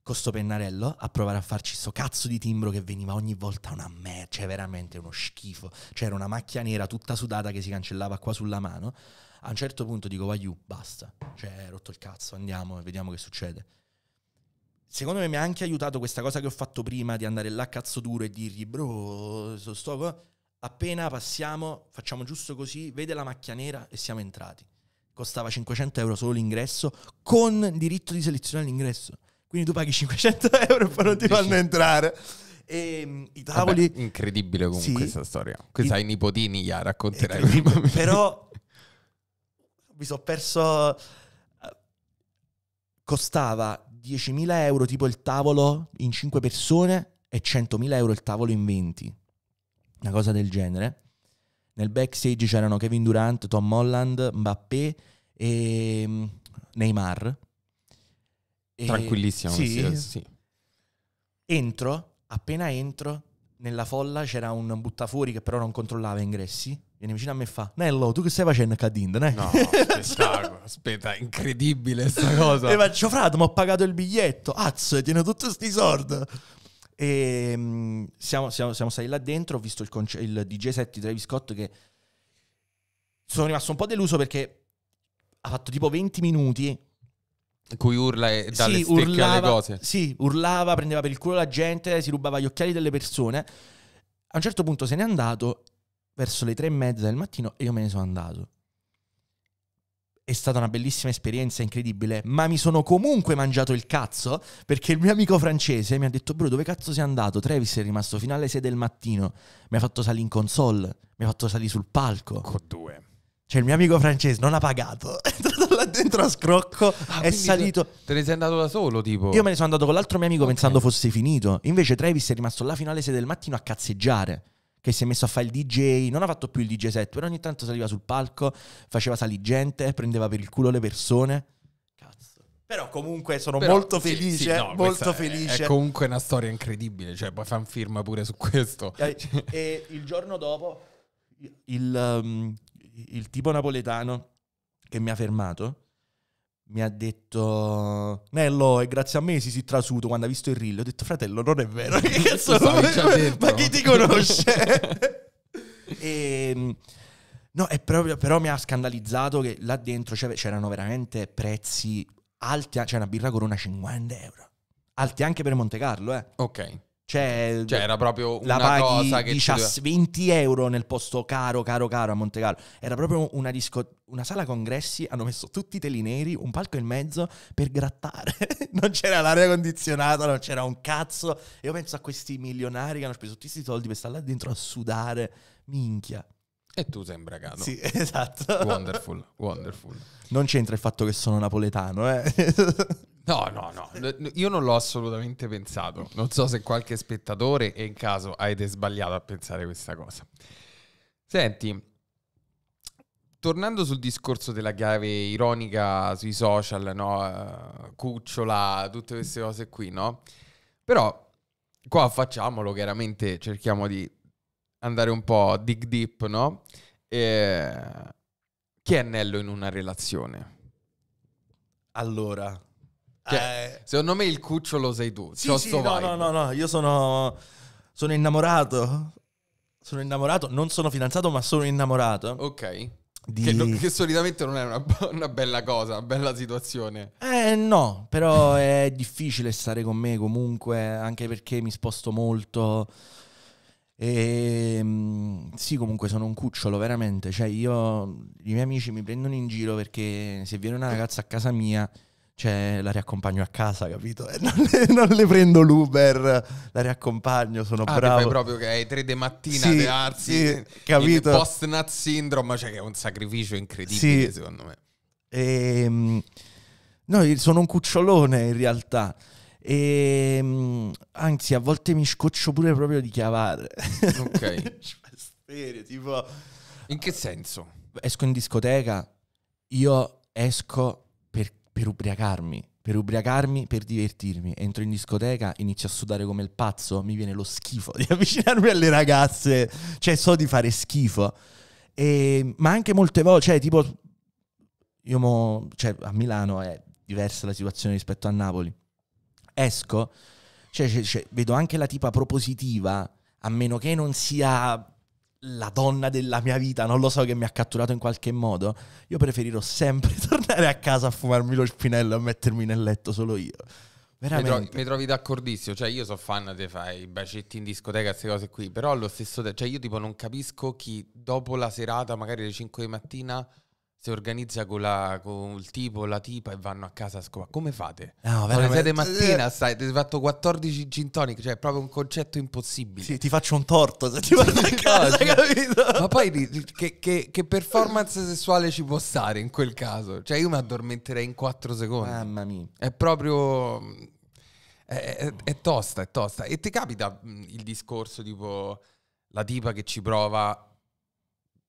con sto pennarello a provare a farci sto cazzo di timbro che veniva ogni volta una merda, cioè veramente uno schifo. C'era una macchia nera tutta sudata che si cancellava qua sulla mano. A un certo punto dico, Waiu, basta, cioè eh, rotto il cazzo, andiamo e vediamo che succede. Secondo me mi ha anche aiutato questa cosa che ho fatto prima di andare là cazzo duro e dirgli, bro, sto, sto Appena passiamo, facciamo giusto così, vede la macchia nera e siamo entrati. Costava 500 euro solo l'ingresso, con diritto di selezione all'ingresso. Quindi tu paghi 500 euro e poi non ti fanno entrare. E ehm, i tavoli... Vabbè, incredibile comunque sì. questa storia. Questa I... ai nipotini la racconterai. Però mi sono perso... Eh, costava 10.000 euro tipo il tavolo in 5 persone e 100.000 euro il tavolo in 20 una cosa del genere. Nel backstage c'erano Kevin Durant, Tom Holland, Mbappé e mm, Neymar. E Tranquillissimo. Sì. sì. Entro, appena entro, nella folla c'era un buttafuori che però non controllava ingressi. Viene vicino a me e fa: Nello, tu che stai facendo a Cadind? Ne? No, spettacolo, aspetta, incredibile sta cosa. E faccio, frato, mi ho pagato il biglietto. Azzo, tiene tutti sti sordi. E ehm, siamo, siamo, siamo stati là dentro, ho visto il, conce- il DJ set di Travis Scott che sono rimasto un po' deluso perché ha fatto tipo 20 minuti in cui urla e dà sì, urlava, cose. Sì, urlava, prendeva per il culo la gente, si rubava gli occhiali delle persone. A un certo punto se n'è andato verso le tre e mezza del mattino e io me ne sono andato. È stata una bellissima esperienza, incredibile, ma mi sono comunque mangiato il cazzo perché il mio amico francese mi ha detto bro dove cazzo sei andato? Travis è rimasto fino alle 6 del mattino, mi ha fatto salire in console, mi ha fatto salire sul palco. Con due. Cioè il mio amico francese non ha pagato, è entrato là dentro a scrocco, ah, è salito. Te ne sei andato da solo tipo? Io me ne sono andato con l'altro mio amico okay. pensando fosse finito, invece Travis è rimasto là fino alle 6 del mattino a cazzeggiare che si è messo a fare il DJ, non ha fatto più il DJ set, però ogni tanto saliva sul palco, faceva gente, prendeva per il culo le persone. Cazzo. Però comunque sono però, molto felice, sì, sì, no, molto felice. È, è, comunque una storia incredibile, cioè poi fan firma pure su questo. E, e il giorno dopo il, um, il tipo napoletano che mi ha fermato mi ha detto Nello e grazie a me si si trasuto quando ha visto il reel ho detto fratello non è vero che cazzo certo. ma chi ti conosce e, ehm, no è proprio però mi ha scandalizzato che là dentro c'erano veramente prezzi alti c'è cioè una birra corona 50 euro alti anche per Monte Carlo eh ok cioè, cioè, era proprio una la cosa che 10, 20 ah, euro nel posto caro, caro, caro a Monte Carlo. Era proprio una, disco, una sala congressi, hanno messo tutti i teli neri, un palco in mezzo per grattare. non c'era l'aria condizionata, non c'era un cazzo. Io penso a questi milionari che hanno speso tutti questi soldi per stare là dentro a sudare. Minchia. E tu sei imbragato. Sì, esatto. Wonderful, wonderful. Non c'entra il fatto che sono napoletano, eh. No, no, no, io non l'ho assolutamente pensato. Non so se qualche spettatore e in caso avete sbagliato a pensare questa cosa. Senti, tornando sul discorso della chiave ironica sui social, no? Eh, cucciola, tutte queste cose qui, no? Però qua facciamolo, chiaramente cerchiamo di andare un po' dig deep, no? E... Eh, chi è Nello in una relazione? Allora, cioè, eh, secondo me il cucciolo sei tu. Sì, sì, no, no, no, no, io sono, sono innamorato. Sono innamorato, non sono fidanzato, ma sono innamorato. Ok. Di... Che, non, che, solitamente non è una, una, bella cosa, una bella situazione. Eh no, però è difficile stare con me comunque, anche perché mi sposto molto. E ehm, sì, comunque sono un cucciolo, veramente. Cioè, io i miei amici mi prendono in giro perché se viene una ragazza a casa mia cioè la riaccompagno a casa, capito? Eh, non le, non, le, prendo l'Uber, la riaccompagno, sono ah, bravo. Fai proprio che ai tre di mattina sì, te alzi, sì, capito? post-nut syndrome, cioè che è un sacrificio incredibile sì. secondo me. E, ehm, no, sono un cucciolone in realtà. E, ehm, anzi, a volte mi scoccio pure proprio di chiavare. Ok. cioè, tipo... In che senso? Esco in discoteca, io esco per ubriacarmi, per ubriacarmi, per divertirmi. Entro in discoteca, inizio a sudare come il pazzo, mi viene lo schifo di avvicinarmi alle ragazze, cioè so di fare schifo. E, ma anche molte volte, cioè tipo, io mo, cioè, a Milano è diversa la situazione rispetto a Napoli. Esco, cioè, cioè, cioè vedo anche la tipa propositiva, a meno che non sia la donna della mia vita, non lo so che mi ha catturato in qualche modo, io preferirò sempre tornare a casa a fumarmi lo spinello e mettermi nel letto solo io. Veramente. Mi trovi, mi trovi d'accordissimo, cioè io so fan te fai i bacetti in discoteca, queste cose qui, però allo stesso tempo, cioè io tipo non capisco chi dopo la serata, magari alle 5 di mattina, si organizza con, la, con, il tipo, la tipa e vanno a casa a scopare. Come fate? No, veramente. Siete mattina, stai, ti hai fatto 14 gin tonic, cioè è proprio un concetto impossibile. Sì, ti faccio un torto se ti vado a casa, cioè, capito? Ma poi che, che, che, performance sessuale ci può stare in quel caso? Cioè io mi addormenterei in 4 secondi. Mamma mia. È proprio... È, è, è tosta, è tosta. E ti capita mm, il discorso tipo la tipa che ci prova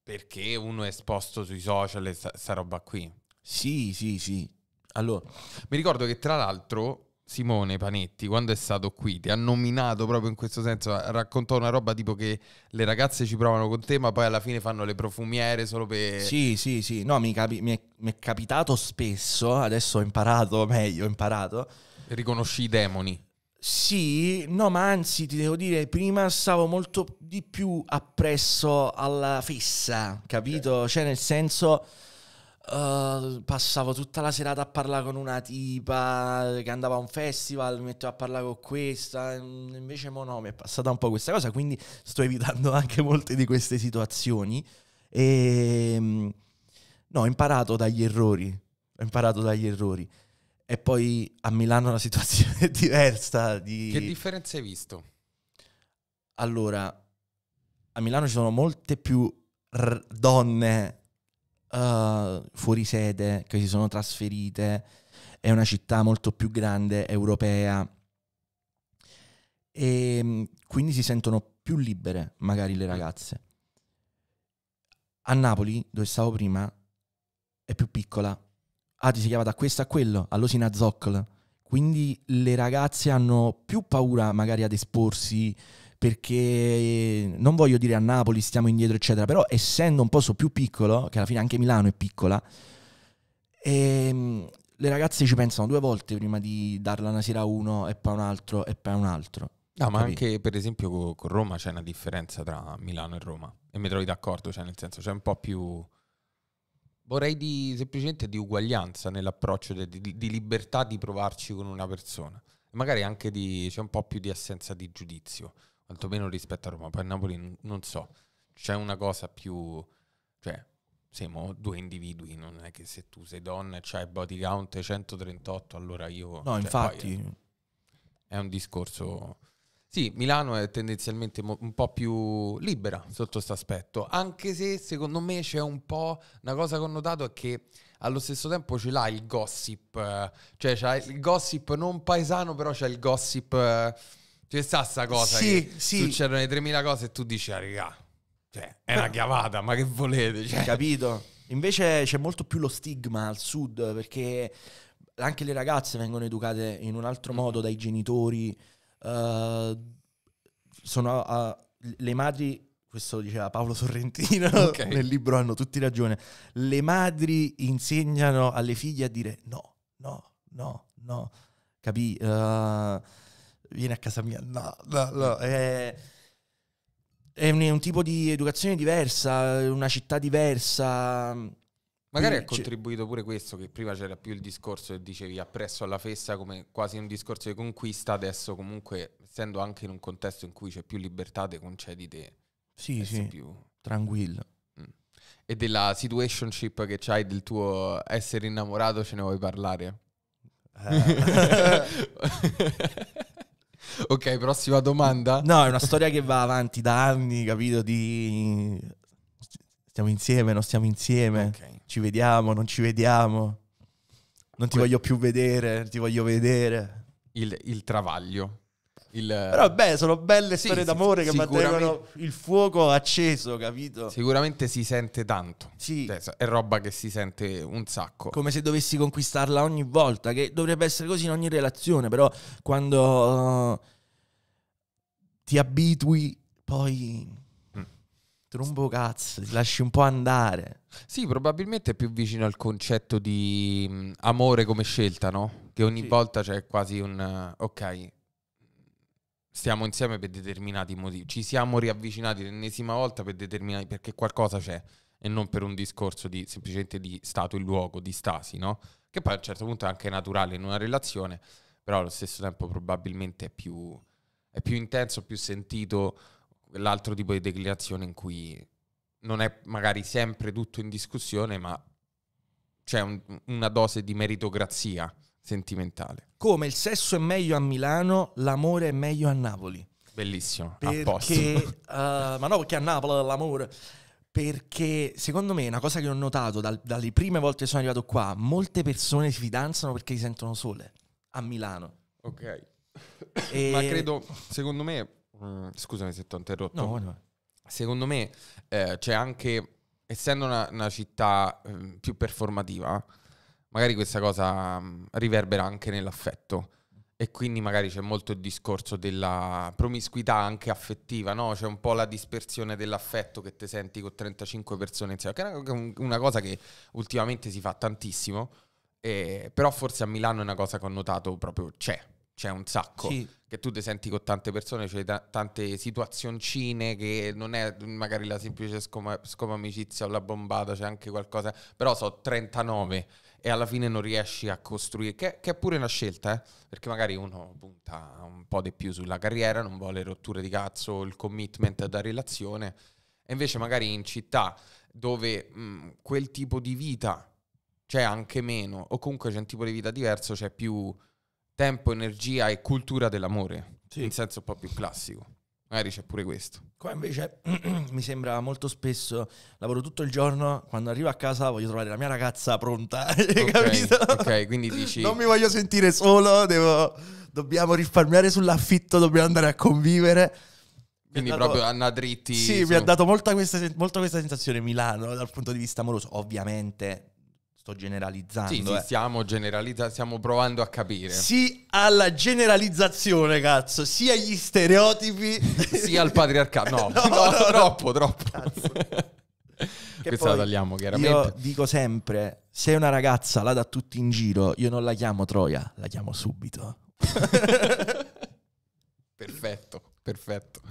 perché uno è esposto sui social e sta, sta roba qui. Sì, sì, sì. Allora, mi ricordo che tra l'altro Simone Panetti, quando è stato qui, ti ha nominato proprio in questo senso, raccontò una roba tipo che le ragazze ci provano con te, ma poi alla fine fanno le profumiere solo per... Sì, sì, sì, no, mi, capi- mi, è, mi è, capitato spesso, adesso ho imparato meglio, ho imparato. Riconosci i demoni. Sì, no, ma anzi ti devo dire, prima stavo molto di più appresso alla fissa, capito? Okay. Cioè nel senso... Uh, passavo tutta la serata a parlare con una tipa che andava a un festival, mi mettevo a parlare con questa, mm, invece mo no, mi è passata un po' questa cosa, quindi sto evitando anche molte di queste situazioni. E, ehm, no, ho imparato dagli errori, ho imparato dagli errori. E poi a Milano la situazione è diversa. Di... Che differenze hai visto? Allora, a Milano ci sono molte più donne uh, fuori sede che si sono trasferite. È una città molto più grande, europea. E ehm, quindi si sentono più libere, magari le mm. ragazze. A Napoli, dove stavo prima, è più piccola, ah ti si chiama da questo a quello, all'osina zoccolo. Quindi le ragazze hanno più paura magari ad esporsi perché non voglio dire a Napoli stiamo indietro eccetera, però essendo un posto più piccolo, che alla fine anche Milano è piccola, ehm, le ragazze ci pensano due volte prima di darla una sera a uno e poi a un altro e poi a un altro. No, ma anche per esempio con, Roma c'è una differenza tra Milano e Roma. E mi trovi d'accordo, cioè nel senso c'è un po' più Vorrei di, semplicemente di uguaglianza nell'approccio, di, di, di, libertà di provarci con una persona. Magari anche di, c'è un po' più di assenza di giudizio, quantomeno rispetto a Roma. Poi a Napoli non, non so, c'è una cosa più... Cioè, siamo due individui, non è che se tu sei donna e c'hai body count 138, allora io... No, cioè, infatti... È, è un discorso sì, Milano è tendenzialmente un po' più libera sotto questo aspetto, anche se secondo me c'è un po' una cosa che ho notato è che allo stesso tempo ce l'ha il gossip, cioè c'ha il gossip non paesano, però c'è il gossip, c'è sta sta cosa sì, sì. succedono le 3000 cose e tu dici, ah regà, cioè, è una chiamata, ma che volete? Cioè. Capito? Invece c'è molto più lo stigma al sud, perché anche le ragazze vengono educate in un altro mm. modo dai genitori, eh, sono a, ah, le madri, questo diceva Paolo Sorrentino okay. nel libro, hanno tutti ragione. Le madri insegnano alle figlie a dire no, no, no, no, capì? Uh, vieni a casa mia, no, no, no. Eh, è, è un tipo di educazione diversa, una città diversa Magari ha contribuito pure questo, che prima c'era più il discorso che dicevi appresso alla festa come quasi un discorso di conquista, adesso comunque essendo anche in un contesto in cui c'è più libertà, te concedi te. Sì, sì, più... tranquillo. Mm. E della situationship che c'hai, del tuo essere innamorato, ce ne vuoi parlare? Eh. ok, prossima domanda. No, è una storia che va avanti da anni, capito, di... Stiamo insieme, non stiamo insieme. Ok ci vediamo, non ci vediamo, non ti que- voglio più vedere, non ti voglio vedere. Il, il travaglio. Il... Però beh, sono belle sì, storie sì, d'amore che mantengono il fuoco acceso, capito? Sicuramente si sente tanto. Sì. Cioè, è roba che si sente un sacco. Come se dovessi conquistarla ogni volta, che dovrebbe essere così in ogni relazione, però quando uh, ti abitui poi Trombo cazzo, ti lasci un po' andare. Sì, probabilmente è più vicino al concetto di mm, amore come scelta, no? Che ogni sì. volta c'è quasi un eh, ok, stiamo insieme per determinati motivi, ci siamo riavvicinati l'ennesima volta per determinati perché qualcosa c'è e non per un discorso di semplicemente di stato e luogo, di stasi, no? Che poi a un certo punto è anche naturale in una relazione, però allo stesso tempo probabilmente è più, è più intenso, più sentito quell'altro tipo di declinazione in cui non è magari sempre tutto in discussione, ma c'è un, una dose di meritocrazia sentimentale. Come il sesso è meglio a Milano, l'amore è meglio a Napoli. Bellissimo, perché, uh, ma no, perché a Napoli l'amore. Perché secondo me una cosa che ho notato dal, dalle prime volte che sono arrivato qua, molte persone si fidanzano perché si sentono sole a Milano. Ok. E... Ma credo, secondo me, Mm, scusami se ti ho interrotto. No, no. Secondo me eh, c'è anche, essendo una, una città eh, più performativa, magari questa cosa mh, mm, riverbera anche nell'affetto. E quindi magari c'è molto il discorso della promiscuità anche affettiva, no? C'è un po' la dispersione dell'affetto che ti senti con 35 persone insieme, che è una cosa che ultimamente si fa tantissimo, eh, però forse a Milano è una cosa che ho notato proprio c'è c'è un sacco. Sì. Che tu ti senti con tante persone, c'è cioè t- tante situazioncine che non è magari la semplice scoma, amicizia o la bombata, c'è anche qualcosa, però so 39 e alla fine non riesci a costruire, che, che è pure una scelta, eh? perché magari uno punta un po' di più sulla carriera, non vuole rotture di cazzo, il commitment da relazione, e invece magari in città dove mh, mm, quel tipo di vita c'è anche meno, o comunque c'è un tipo di vita diverso, c'è più tempo, energia e cultura dell'amore, sì. in senso un po' più classico. Magari c'è pure questo. Qua invece mi sembra molto spesso, lavoro tutto il giorno, quando arrivo a casa voglio trovare la mia ragazza pronta, okay, capito? Ok, quindi dici... Non mi voglio sentire solo, devo, dobbiamo risparmiare sull'affitto, dobbiamo andare a convivere. Quindi dato, proprio Anna Dritti. Sì, su. mi ha dato molta questa, molta questa sensazione Milano dal punto di vista amoroso. Ovviamente sto generalizzando. Sì, sì eh. stiamo generalizzando, stiamo provando a capire. Sì alla generalizzazione, cazzo, sia agli stereotipi. sia al patriarcato. No, no, no, no troppo, troppo. Cazzo. Questa la tagliamo, chiaramente. Io dico sempre, se una ragazza la dà tutti in giro, io non la chiamo Troia, la chiamo subito. perfetto, perfetto.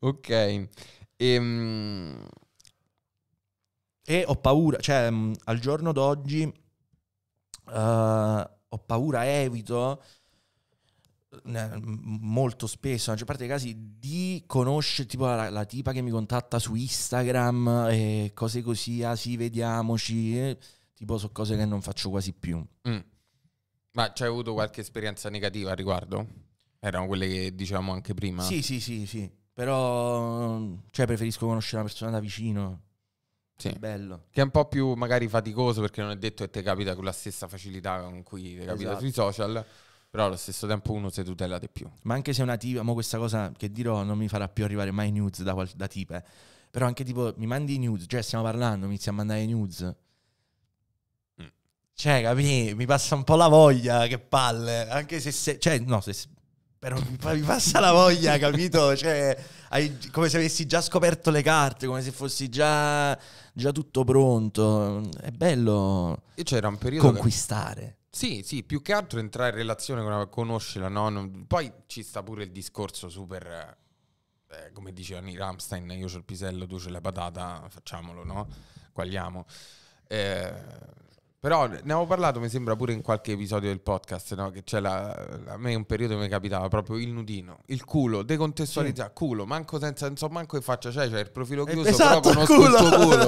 Ok. Ehm... E ho paura, cioè mm, al giorno d'oggi uh, ho paura, evito mm, eh, molto spesso, nella maggior parte dei casi, di conoscere tipo la, la, tipa che mi contatta su Instagram e cose così, ah sì, vediamoci, eh, tipo sono cose che non faccio quasi più. Mm. Ma c'hai avuto qualche esperienza negativa al riguardo? Erano quelle che dicevamo anche prima? Sì, sì, sì, sì. Però cioè, preferisco conoscere una persona da vicino. Sì. Bello. Che è un po' più magari faticoso perché non è detto che ti capita con la stessa facilità con cui ti capita esatto. sui social. Però allo stesso tempo uno si tutela di più. Ma anche se una tipa, ma questa cosa che dirò non mi farà più arrivare mai news da, da tipe. Però anche tipo mi mandi news, cioè stiamo parlando, mi a mandare news. Mm. Cioè, capi? Mi passa un po' la voglia, che palle. Anche se, se cioè, no, se, però mi, passa la voglia, capito? Cioè, hai, come se avessi già scoperto le carte, come se fossi già già tutto pronto. È bello e c'era un periodo conquistare. Che... Sì, sì, più che altro entrare in relazione con una, conoscerla, no? Non... Poi ci sta pure il discorso super... Eh, come dicevano i Ramstein, io c'ho il pisello, tu c'è la patata, facciamolo, no? Quagliamo. Eh, però ne avevo parlato, mi sembra, pure in qualche episodio del podcast, no? Che c'è la, a me un periodo mi capitava proprio il nudino, il culo, decontestualizza, sì. culo, manco senza, insomma, manco in faccia, cioè, cioè il profilo eh, chiuso, esatto, però conosco culo. il tuo culo.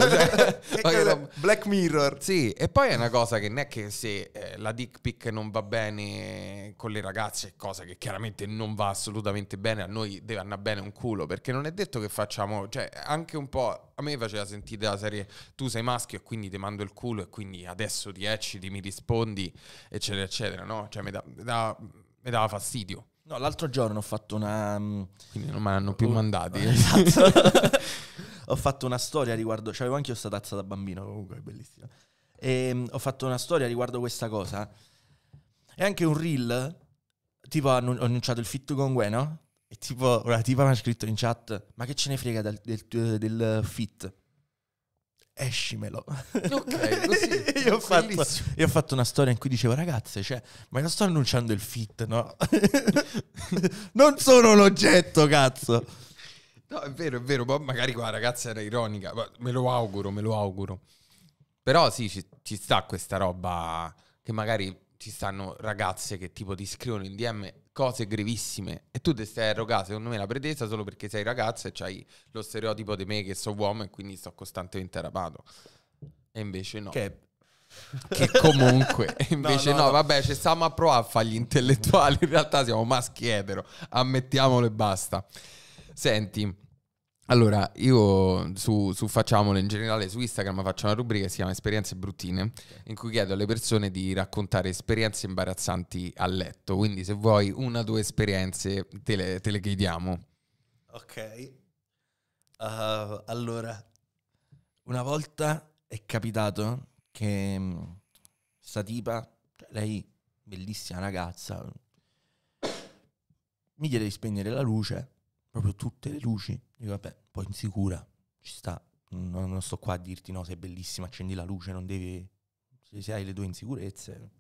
Cioè, che Black Mirror. Sì, e poi è una cosa che non è che se eh, la dick pic non va bene eh, con le ragazze, cosa che chiaramente non va assolutamente bene, a noi deve andare bene un culo, perché non è detto che facciamo, cioè, anche un po', a me faceva sentire la serie, tu sei maschio e quindi ti mando il culo e quindi adesso adesso di mi rispondi, eccetera, eccetera, no? Cioè mi dà, mi dà, mi dà fastidio. No, l'altro giorno ho fatto una... Mm, Quindi non me l'hanno più uh, mandati. Esatto. ho fatto una storia riguardo... C'avevo cioè, anche io sta tazza da bambino, comunque è bellissima. E ehm, ho fatto una storia riguardo questa cosa. E anche un reel, tipo ho annunciato il fit con Gue, no? E tipo una tipa mi ha scritto in chat, ma che ce ne frega del, del, del fit? escimelo. Ok, io, ho fatto, io, ho fatto, una storia in cui dicevo, ragazze, cioè, ma non sto annunciando il fit, no? non sono l'oggetto, cazzo. No, è vero, è vero, boh, magari qua ragazza era ironica, ma me lo auguro, me lo auguro. Però sì, ci, ci sta questa roba che magari ci stanno ragazze che tipo ti scrivono in DM cose gravissime e tu ti stai erogando secondo me la pretesa solo perché sei ragazza e c'hai lo stereotipo di me che sono uomo e quindi sto costantemente rapato e invece no che, che comunque invece no, no, no vabbè ci stiamo a provare a fare gli intellettuali in realtà siamo maschi etero ammettiamolo e basta senti allora, io su, su, Facciamolo in generale su Instagram faccio una rubrica che si chiama Esperienze bruttine, in cui chiedo alle persone di raccontare esperienze imbarazzanti a letto. Quindi, se vuoi una o due esperienze, te le, te le chiediamo. Ok. Uh, allora, una volta è capitato che mh, mm, sta tipa, cioè lei bellissima ragazza, mi chiede di spegnere la luce, proprio tutte le luci. Dico, vabbè, un po' insicura, ci sta, non, non, sto qua a dirti no, sei bellissima, accendi la luce, non devi, se, hai le tue insicurezze,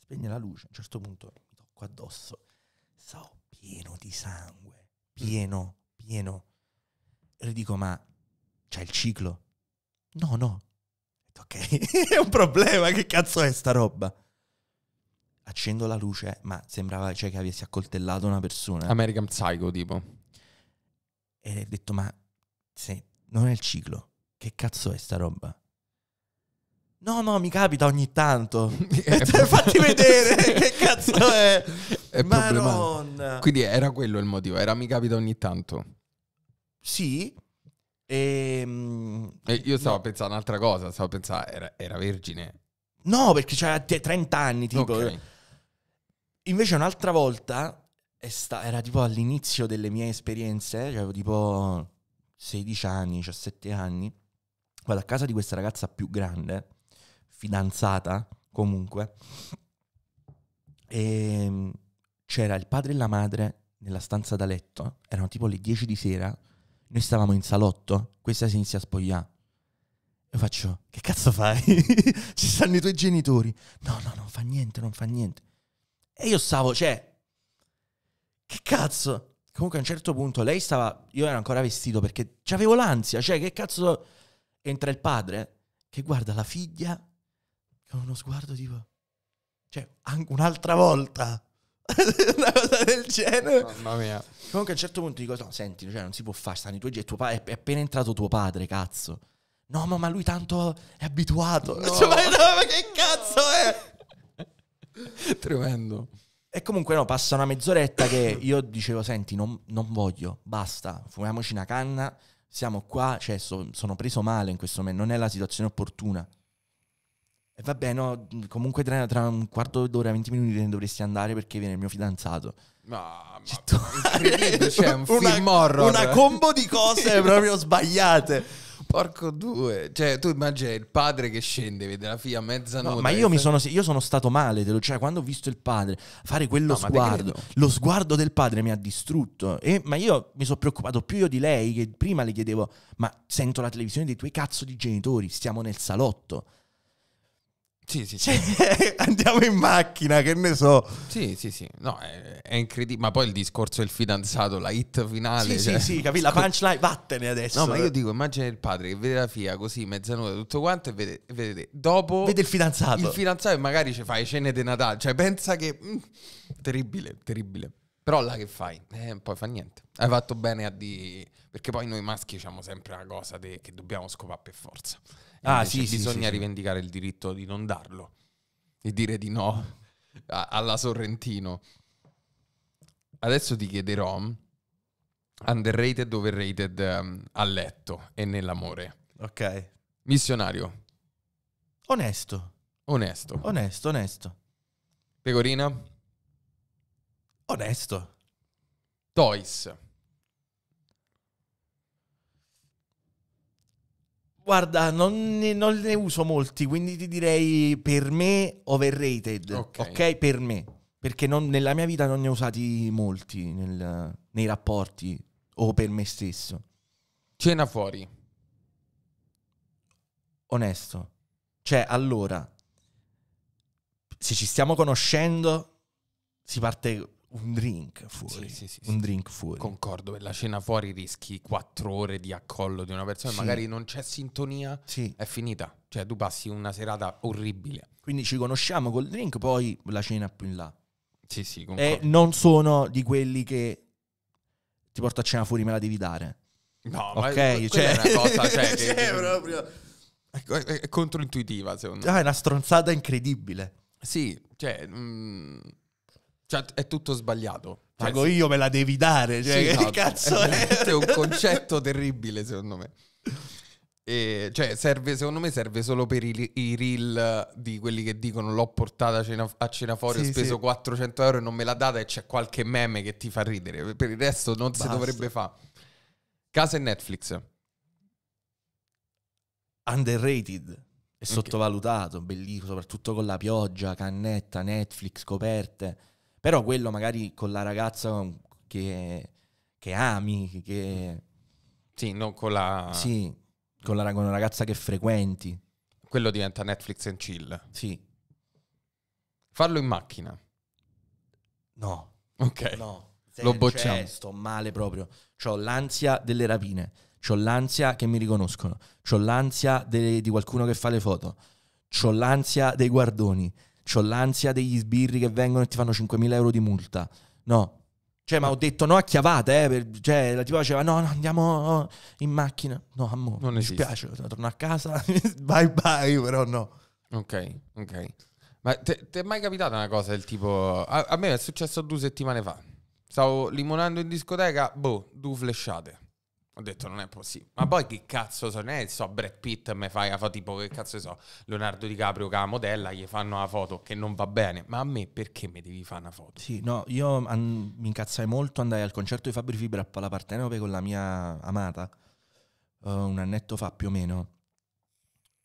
spegne la luce, a un certo punto mi tocco addosso, stavo pieno di sangue, pieno, pieno, e le dico ma c'è il ciclo? No, no, ok, è un problema, che cazzo è sta roba? Accendo la luce, ma sembrava cioè, che avessi accoltellato una persona. American Psycho, tipo. E ho detto, ma se non è il ciclo, che cazzo è sta roba? No, no, mi capita ogni tanto. fatti vedere che cazzo è. è Maron. Quindi era quello il motivo, era mi capita ogni tanto. Sì. E, ehm, e io stavo no. pensando un'altra cosa, stavo pensando era, era vergine. No, perché c'era 30 anni, tipo. Okay. Invece un'altra volta, sta, era tipo all'inizio delle mie esperienze, cioè tipo 16 anni, 17 anni, vado a casa di questa ragazza più grande, fidanzata comunque, e ehm, c'era il padre e la madre nella stanza da letto, erano tipo le 10 di sera, noi stavamo in salotto, questa si inizia a spogliare. Io faccio, che cazzo fai? Ci stanno i tuoi genitori. No, no, non fa niente, non fa niente. E io stavo, cioè, che cazzo? comunque a un certo punto lei stava, io ero ancora vestito perché avevo l'ansia, cioè che cazzo... Entra il padre che guarda la figlia con uno sguardo tipo, cioè, anche un'altra volta. una cosa del genere. Mamma mia. Comunque a un certo punto dico, no, senti, cioè, non si può fare, stanno i tuoi tuo pa- è appena entrato tuo padre, cazzo. No, ma, ma lui tanto è abituato. No. Cioè, ma, no, ma che cazzo è? Tremendo. E comunque no, passa una mezz'oretta che io dicevo, senti, non, non voglio, basta, fumiamoci una canna, siamo qua, cioè so, sono preso male in questo momento, non è la situazione opportuna. E va bene, no, comunque tra, tra, un quarto d'ora, 20 minuti ne dovresti andare perché viene il mio fidanzato. No, ma, ma, ma incredibile, cioè un una, film horror. Una combo di cose proprio sbagliate. Porco due, cioè tu immagini il padre che scende, vede la figlia a mezzanotte. No, ma io, mi sono, io sono stato male, cioè quando ho visto il padre fare quello no, sguardo, lo sguardo del padre mi ha distrutto, e, ma io mi sono preoccupato più io di lei che prima le chiedevo, ma sento la televisione dei tuoi cazzo di genitori, stiamo nel salotto. Sì, sì, sì. Cioè, andiamo in macchina, che ne so. Sì, sì, sì. No, è, è incredibile. Ma poi il discorso del fidanzato, la hit finale. Sì, cioè... sì, sì, capì? La punchline, vattene adesso. No, ma io eh. dico, immagina il padre che vede la figlia così, mezzanotte, tutto quanto, e vede, vede, dopo... Vede il fidanzato. Il fidanzato e magari ci fai cene di Natale. Cioè, pensa che... Mm, terribile, terribile. Però là che fai? Eh, poi fa niente. Hai fatto bene a di... Perché poi noi maschi diciamo sempre la cosa de... che dobbiamo scopare per forza. Ah, sì, sì, bisogna sì, rivendicare il diritto di non darlo e dire di no alla Sorrentino. Adesso ti chiederò underrated overrated um, a letto e nell'amore. Ok. Missionario. Onesto. Onesto. Onesto, onesto. Pecorina. Onesto. Toys. Guarda, non ne, non ne, uso molti, quindi ti direi per me overrated. Ok, okay? per me. Perché non, nella mia vita non ne ho usati molti nel, nei rapporti o per me stesso. Cena fuori. Onesto. Cioè, allora, se ci stiamo conoscendo, si parte un drink fuori. Sì, sì, sì, un drink fuori. Concordo, per la cena fuori rischi quattro ore di accollo di una persona, magari non c'è sintonia, è finita. Cioè tu passi una serata orribile. Quindi ci conosciamo col drink, poi la cena più in là. Sì, sì, concordo. E non sono di quelli che ti porto a cena fuori, me la devi dare. No, ok, cioè... è una cosa, cioè, che... è proprio... È controintuitiva, secondo ah, me. è una stronzata incredibile. Sì, cioè... Mh mm, cioè, è tutto sbagliato. Pago cioè, io me la devi dare. Cioè, sì, che esatto. cazzo è? È un concetto terribile, secondo me. E, cioè, serve, secondo me serve solo per i, i, reel di quelli che dicono l'ho portata a cena, a cena fuori, sì, ho speso sì. 400 euro e non me l'ha data e c'è qualche meme che ti fa ridere. Per il resto non Basta. si dovrebbe fare. Casa e Netflix. Underrated e sottovalutato, okay. bellissimo, soprattutto con la pioggia, cannetta, Netflix, coperte. Però quello magari con la ragazza che, che ami, che... Sì, non con la... Sì, con la con una ragazza che frequenti. Quello diventa Netflix and chill. Sì. Farlo in macchina. No. Ok. No. Se Lo bocciamo. Cioè, sto male proprio. Ho l'ansia delle rapine. Ho l'ansia che mi riconoscono. Ho l'ansia de- di qualcuno che fa le foto. Ho l'ansia dei guardoni ho l'ansia degli sbirri che vengono e ti fanno 5.000 euro di multa. No. Cioè, ma ho detto no a chiavate, eh, per, cioè, la tipa diceva no, no, andiamo in macchina. No, amore, non mi esiste. dispiace, torno a casa, bye bye, però no. Ok, ok. Ma ti è mai capitata una cosa del tipo... A, a me è successo due settimane fa. Stavo limonando in discoteca, boh, due flesciate. Ho detto non è possibile. Ma poi che cazzo so, Ne so Brad Pitt mi fai la foto tipo che cazzo so, Leonardo DiCaprio che la modella gli fanno la foto che non va bene, ma a me perché mi devi fare una foto? Sì, no, io an- mi incazzai molto, andai al concerto di Fabri Fibra alla Partenope con la mia amata uh, un annetto fa più o meno.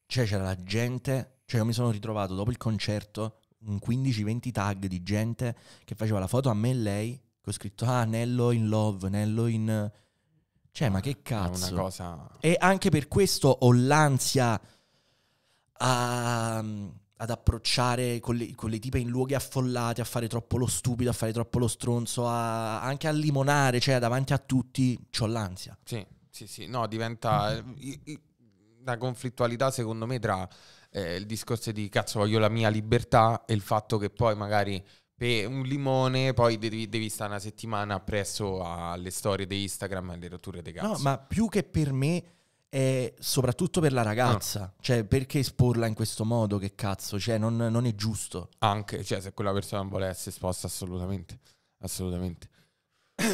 Cioè c'era la gente, cioè io mi sono ritrovato dopo il concerto un 15-20 tag di gente che faceva la foto a me e lei, che ho scritto ah Nello in love, Nello in cioè, ma che cazzo? È una cosa... E anche per questo ho l'ansia a, mm, ad approcciare con le, con le, tipe in luoghi affollati, a fare troppo lo stupido, a fare troppo lo stronzo, a, anche a limonare, cioè davanti a tutti, ho l'ansia. Sì, sì, sì, no, diventa una mm. eh, conflittualità secondo me tra eh, il discorso di cazzo voglio la mia libertà e il fatto che poi magari per un limone, poi devi, devi, stare una settimana presso alle storie di Instagram e alle rotture dei cazzo. No, ma più che per me è soprattutto per la ragazza. No. Ah. Cioè, perché esporla in questo modo? Che cazzo? Cioè, non, non è giusto. Anche, cioè, se quella persona non vuole essere esposta, assolutamente. Assolutamente.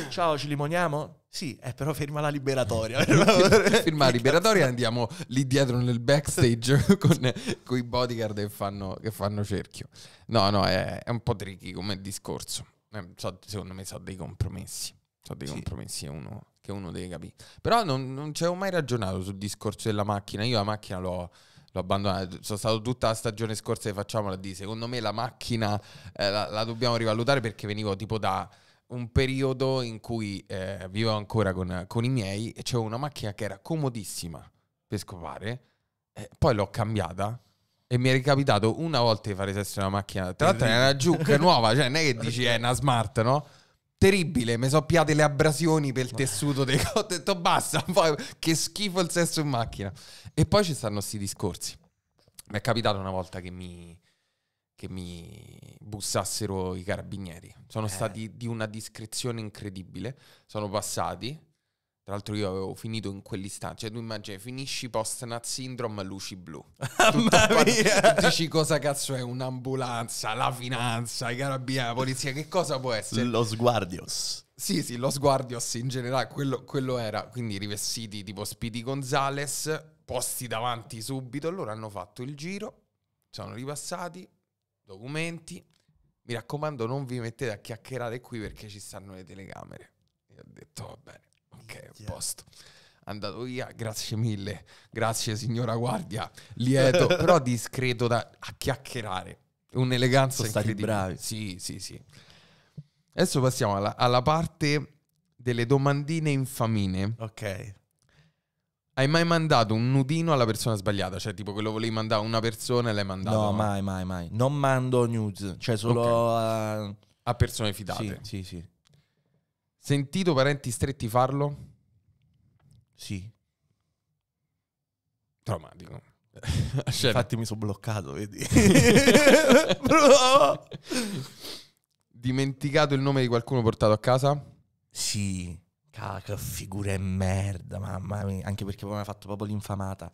Ciao, ci limoniamo? Sì, eh, però ferma la liberatoria. ferma la liberatoria e andiamo lì dietro nel backstage con, con i bodyguard che fanno, che fanno, cerchio. No, no, è, è un po' tricky come discorso. Eh, so, secondo me so dei compromessi. So dei sì. compromessi uno, che uno deve capire. Però non, non ci avevo mai ragionato sul discorso della macchina. Io la macchina l'ho l'ho abbandonata. Sono stato tutta la stagione scorsa che facciamola di. Secondo me la macchina eh, la, la, dobbiamo rivalutare perché venivo tipo da un periodo in cui eh, vivo ancora con, con, i miei e c'avevo una macchina che era comodissima per scopare, eh, poi l'ho cambiata e mi è ricapitato una volta di fare sesso in una macchina, tra l'altro era una giucca nuova, cioè non è che dici è una smart, no? Terribile, mi sono piate le abrasioni per il tessuto dei ho detto basta, poi, che schifo il sesso in macchina. E poi ci stanno questi discorsi. Mi è capitato una volta che mi che mi bussassero i carabinieri. Sono eh. stati di una discrezione incredibile. Sono passati. Tra l'altro io avevo finito in quell'istante. Cioè tu immagini, finisci post-Nat Syndrome luci blu. Mamma mia! Dici cosa cazzo è un'ambulanza, la finanza, i carabinieri, la polizia, che cosa può essere? Lo sguardios. Sì, sì, lo sguardios in generale, quello, quello era. Quindi rivestiti tipo Speedy Gonzales, posti davanti subito. Loro hanno fatto il giro, sono ripassati, documenti. Mi raccomando, non vi mettete a chiacchierare qui perché ci stanno le telecamere. E ho detto, va bene, ok, a posto. Andato via, grazie mille, grazie signora guardia, lieto, però discreto da a chiacchierare. Un'eleganza Sono stati bravi. Sì, sì, sì. Adesso passiamo alla, alla parte delle domandine infamine. Ok. Hai mai mandato un nudino alla persona sbagliata? Cioè, tipo, che lo volevi mandare a una persona e l'hai mandato? No, mai, mai, mai. Non mando news, cioè solo okay. a... a... persone fidate. Sì, sì, sì. Sentito parenti stretti farlo? Sì. Traumatico. Cioè, Infatti mi sono bloccato, vedi? Bro! Dimenticato il nome di qualcuno portato a casa? Sì. Caca, figura è merda, mamma mia. Anche perché poi mi ha fatto proprio l'infamata.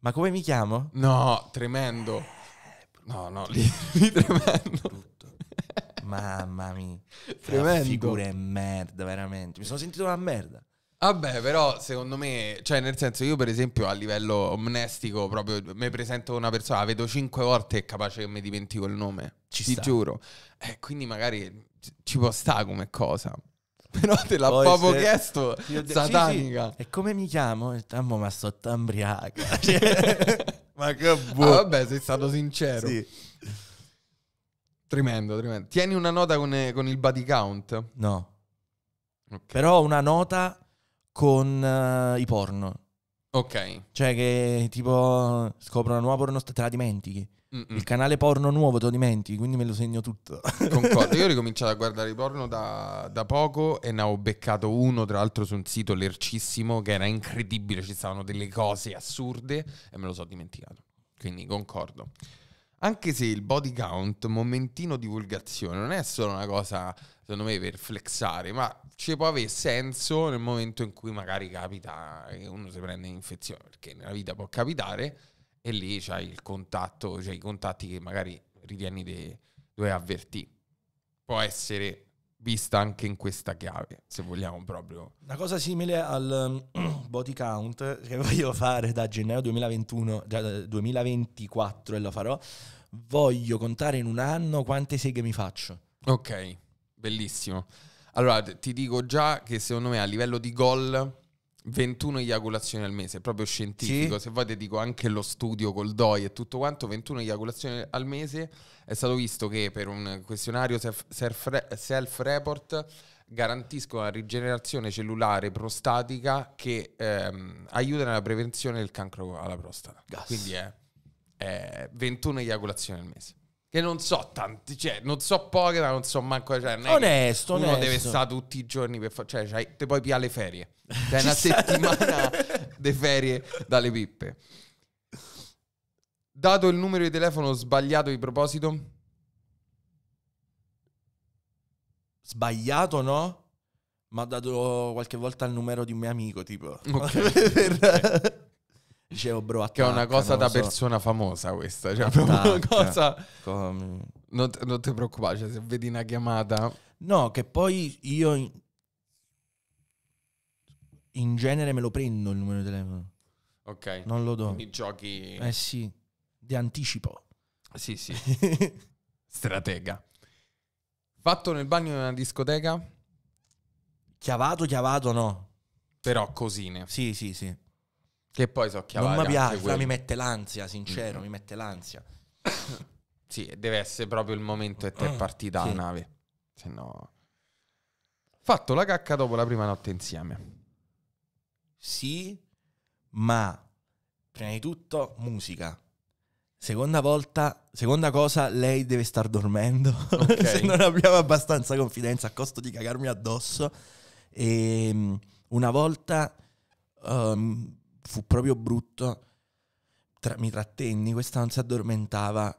Ma come mi chiamo? No, tremendo. Eh, no, no, lì, lì tremendo. Brutto. Mamma mia. Tremendo. Che Figura è merda, veramente. Mi sono sentito una merda. Vabbè, però secondo me, cioè nel senso io per esempio a livello omnestico proprio mi presento una persona, la vedo cinque volte e è capace che mi dimentico il nome, ci ti sta. giuro. Eh, quindi magari ci può stare come cosa. Però te l'ha Poi proprio se... chiesto, de- satanica. Sì, sì. E come mi chiamo? Tammo, ma sto tambriaca. Cioè, ma che buono. Ah, vabbè, sei stato sincero. Sì. Tremendo, tremendo. Tieni una nota con, eh, con il body count? No. Okay. Però una nota con uh, i porno. Ok. Cioè che tipo scopro una nuova pornostar, te la dimentichi. Mm-mm. Il canale porno nuovo te lo dimentichi, quindi me lo segno tutto. Concordo, io ho ricominciato a guardare i porno da, da, poco e ne ho beccato uno, tra l'altro, su un sito lercissimo che era incredibile, ci stavano delle cose assurde e me lo so dimenticato. Quindi concordo. Anche se il body count, momentino divulgazione, non è solo una cosa, secondo me, per flexare, ma ci può avere senso nel momento in cui magari capita che uno si prende un'infezione, perché nella vita può capitare e lì c'hai il contatto, cioè i contatti che magari ritieni di dover avvertire. Può essere vista anche in questa chiave, se vogliamo proprio. Una cosa simile al um, body count che voglio fare da gennaio 2021, da 2024 e lo farò, voglio contare in un anno quante seghe mi faccio. Ok, bellissimo. Allora ti dico già che secondo me a livello di gol 21 eiaculazioni al mese, proprio scientifico. Sì. Se voi ti dico anche lo studio col DOI e tutto quanto, 21 eiaculazioni al mese è stato visto che per un questionario self-report garantiscono la rigenerazione cellulare prostatica che ehm, aiuta nella prevenzione del cancro alla prostata. Gas. Quindi è, è 21 eiaculazioni al mese. Che non so tanti, cioè, non so poche, ma non so manco. Cioè, non onesto, uno onesto. deve stare tutti i giorni per fare. Cioè, cioè, te poi pia le ferie. Cioè, una settimana di ferie dalle pippe. Dato il numero di telefono sbagliato di proposito? Sbagliato, no? Ma ho dato qualche volta il numero di un mio amico, tipo. Ok. per... Dicevo, bro, attacca, Che è una cosa da so. persona famosa questa, cioè attacca. proprio una cosa... Come... Non, non ti preoccupare, cioè, se vedi una chiamata... No, che poi io in... genere me lo prendo il numero di telefono. Ok. Non lo do. i giochi... Eh sì, di anticipo. Sì, sì. Stratega. Fatto nel bagno di una discoteca? Chiavato, chiavato no. Però cosine. Sì, sì, sì. Che poi so chiavare. Non mi piace, mi mette l'ansia, sincero, mm. mi mette l'ansia. sì, deve essere proprio il momento che te è ah, partita sì. la nave. Se no... Fatto la cacca dopo la prima notte insieme. Sì, ma prima di tutto musica. Seconda volta, seconda cosa, lei deve star dormendo. Okay. Se non abbiamo abbastanza confidenza a costo di cagarmi addosso. E ehm, una volta um, fu proprio brutto, tra, mi trattenni, questa non si addormentava,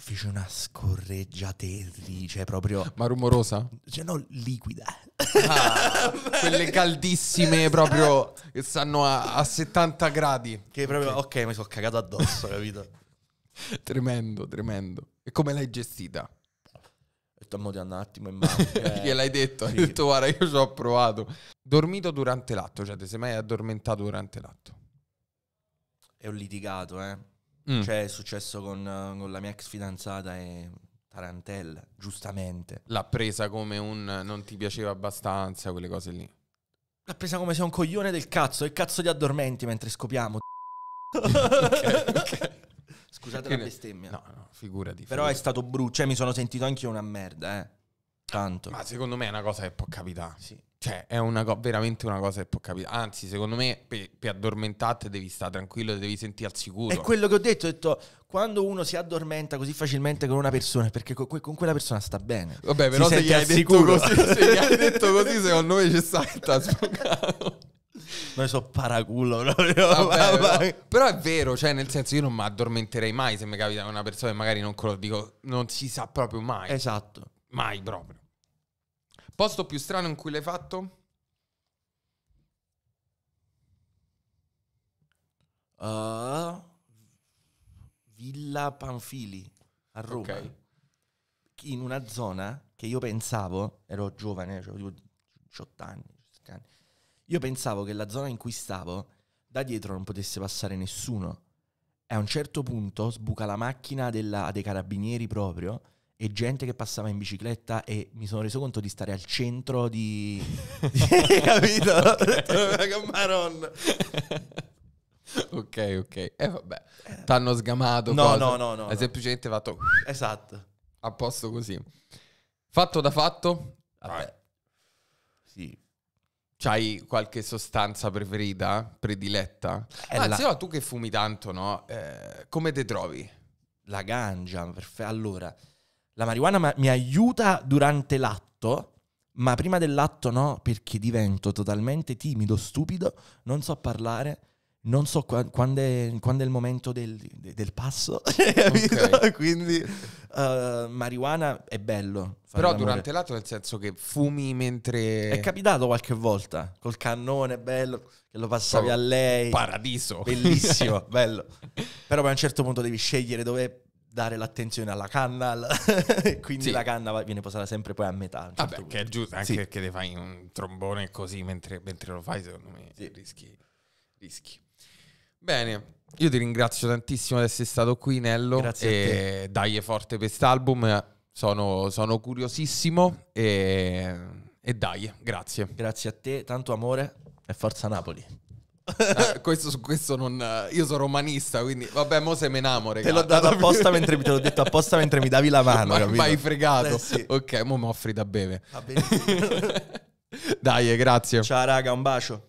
fece una scorreggia terricile cioè proprio... Ma rumorosa? Cioè no, liquida. Ah, quelle caldissime proprio che stanno a, a 70 gradi. Che proprio, ok, okay mi sono cagato addosso, capito? tremendo, tremendo. E come l'hai gestita? detto, mo di un attimo e mamma. Eh. Gliel'hai detto, sì. hai detto, guarda, io ci ho provato. Dormito durante l'atto, cioè ti sei mai addormentato durante l'atto? E ho litigato, eh. Mm. Cioè è successo con, con la mia ex fidanzata e Tarantella, giustamente. L'ha presa come un non ti piaceva abbastanza, quelle cose lì. L'ha presa come se un coglione del cazzo, e cazzo di addormenti mentre scopiamo. ok, ok. Scusate la bestemmia. No, no, figurati. Però figurati. è stato brutto, cioè mi sono sentito anche una merda, eh. Tanto. Ma secondo me è una cosa che può capitare. Sì. Cioè, è una co- veramente una cosa che può capitare. Anzi, secondo me, per, pe addormentarti devi stare tranquillo, devi sentire al sicuro. È quello che ho detto, ho detto, quando uno si addormenta così facilmente con una persona, perché con, con quella persona sta bene. Vabbè, però se gli, così, se gli, hai detto così, secondo me ci sta che noi so paraculo proprio. Vabbè, però, però, è vero, cioè nel senso io non mi addormenterei mai se mi capita una persona che magari non lo dico, non si sa proprio mai. Esatto. Mai proprio. Posto più strano in cui l'hai fatto? Uh, Villa Panfili a Roma. Okay. In una zona che io pensavo, ero giovane, avevo cioè, 18 anni, 18 anni io pensavo che la zona in cui stavo, da dietro non potesse passare nessuno. E a un certo punto sbuca la macchina della, dei carabinieri proprio e gente che passava in bicicletta e mi sono reso conto di stare al centro di... di capito? okay. Maron. ok, ok. E eh, vabbè. Eh. T'hanno sgamato. No, cosa. no, no, no. Hai no. semplicemente fatto... Esatto. A posto così. Fatto da fatto. Vabbè. Sì. C'hai qualche sostanza preferita, prediletta? Ma eh, Anzi, la... no, tu che fumi tanto, no? Eh, come te trovi? La ganja, perfe... allora, la marijuana ma- mi aiuta durante l'atto, ma prima dell'atto no, perché divento totalmente timido, stupido, non so parlare, non so qu- quando, è, quando, è, il momento del, del passo, okay. quindi uh, marijuana è bello. Però l'amore. durante l'atto nel senso che fumi mentre... È capitato qualche volta, col cannone bello, che lo passavi Proprio a lei. Paradiso. Bellissimo, bello. Però poi a un certo punto devi scegliere dove dare l'attenzione alla canna, alla quindi sì. la canna viene posata sempre poi a metà. Certo Vabbè, punto. che è giusto, anche sì. perché te fai un trombone così mentre, mentre lo fai, secondo me sì. rischi. rischi. Bene, io ti ringrazio tantissimo di essere stato qui, Nello. Grazie. E dai forte per quest'album. Eh, sono, sono curiosissimo. E, e dai, grazie. Grazie a te, tanto amore e forza Napoli. Eh, questo su questo non. Io sono romanista, quindi. Vabbè, mo se me enamore. Te l'ho dato apposta mentre mi te l'ho detto apposta mentre mi davi la mano. Ma, hai fregato. Eh, sì. Ok, mo mi offri da bere. Va bene. Dai, grazie. Ciao raga, un bacio.